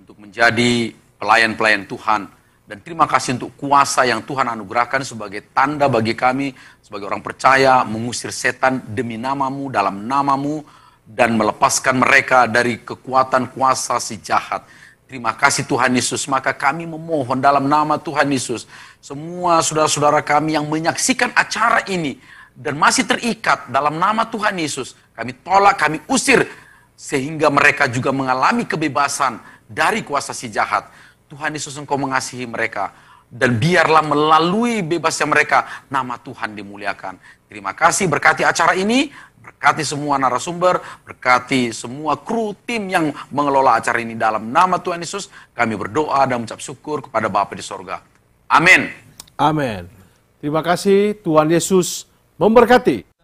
C: untuk menjadi pelayan-pelayan Tuhan. Dan terima kasih untuk kuasa yang Tuhan anugerahkan sebagai tanda bagi kami, sebagai orang percaya, mengusir setan demi namamu, dalam namamu, dan melepaskan mereka dari kekuatan kuasa si jahat. Terima kasih Tuhan Yesus. Maka kami memohon dalam nama Tuhan Yesus. Semua saudara-saudara kami yang menyaksikan acara ini. Dan masih terikat dalam nama Tuhan Yesus. Kami tolak, kami usir. Sehingga mereka juga mengalami kebebasan dari kuasa si jahat. Tuhan Yesus engkau mengasihi mereka. Dan biarlah melalui bebasnya mereka, nama Tuhan dimuliakan. Terima kasih berkati acara ini. Berkati semua narasumber, berkati semua kru tim yang mengelola acara ini dalam nama Tuhan Yesus. Kami berdoa dan mengucap syukur kepada Bapa di sorga.
A: Amin. Amin. Terima kasih Tuhan Yesus memberkati.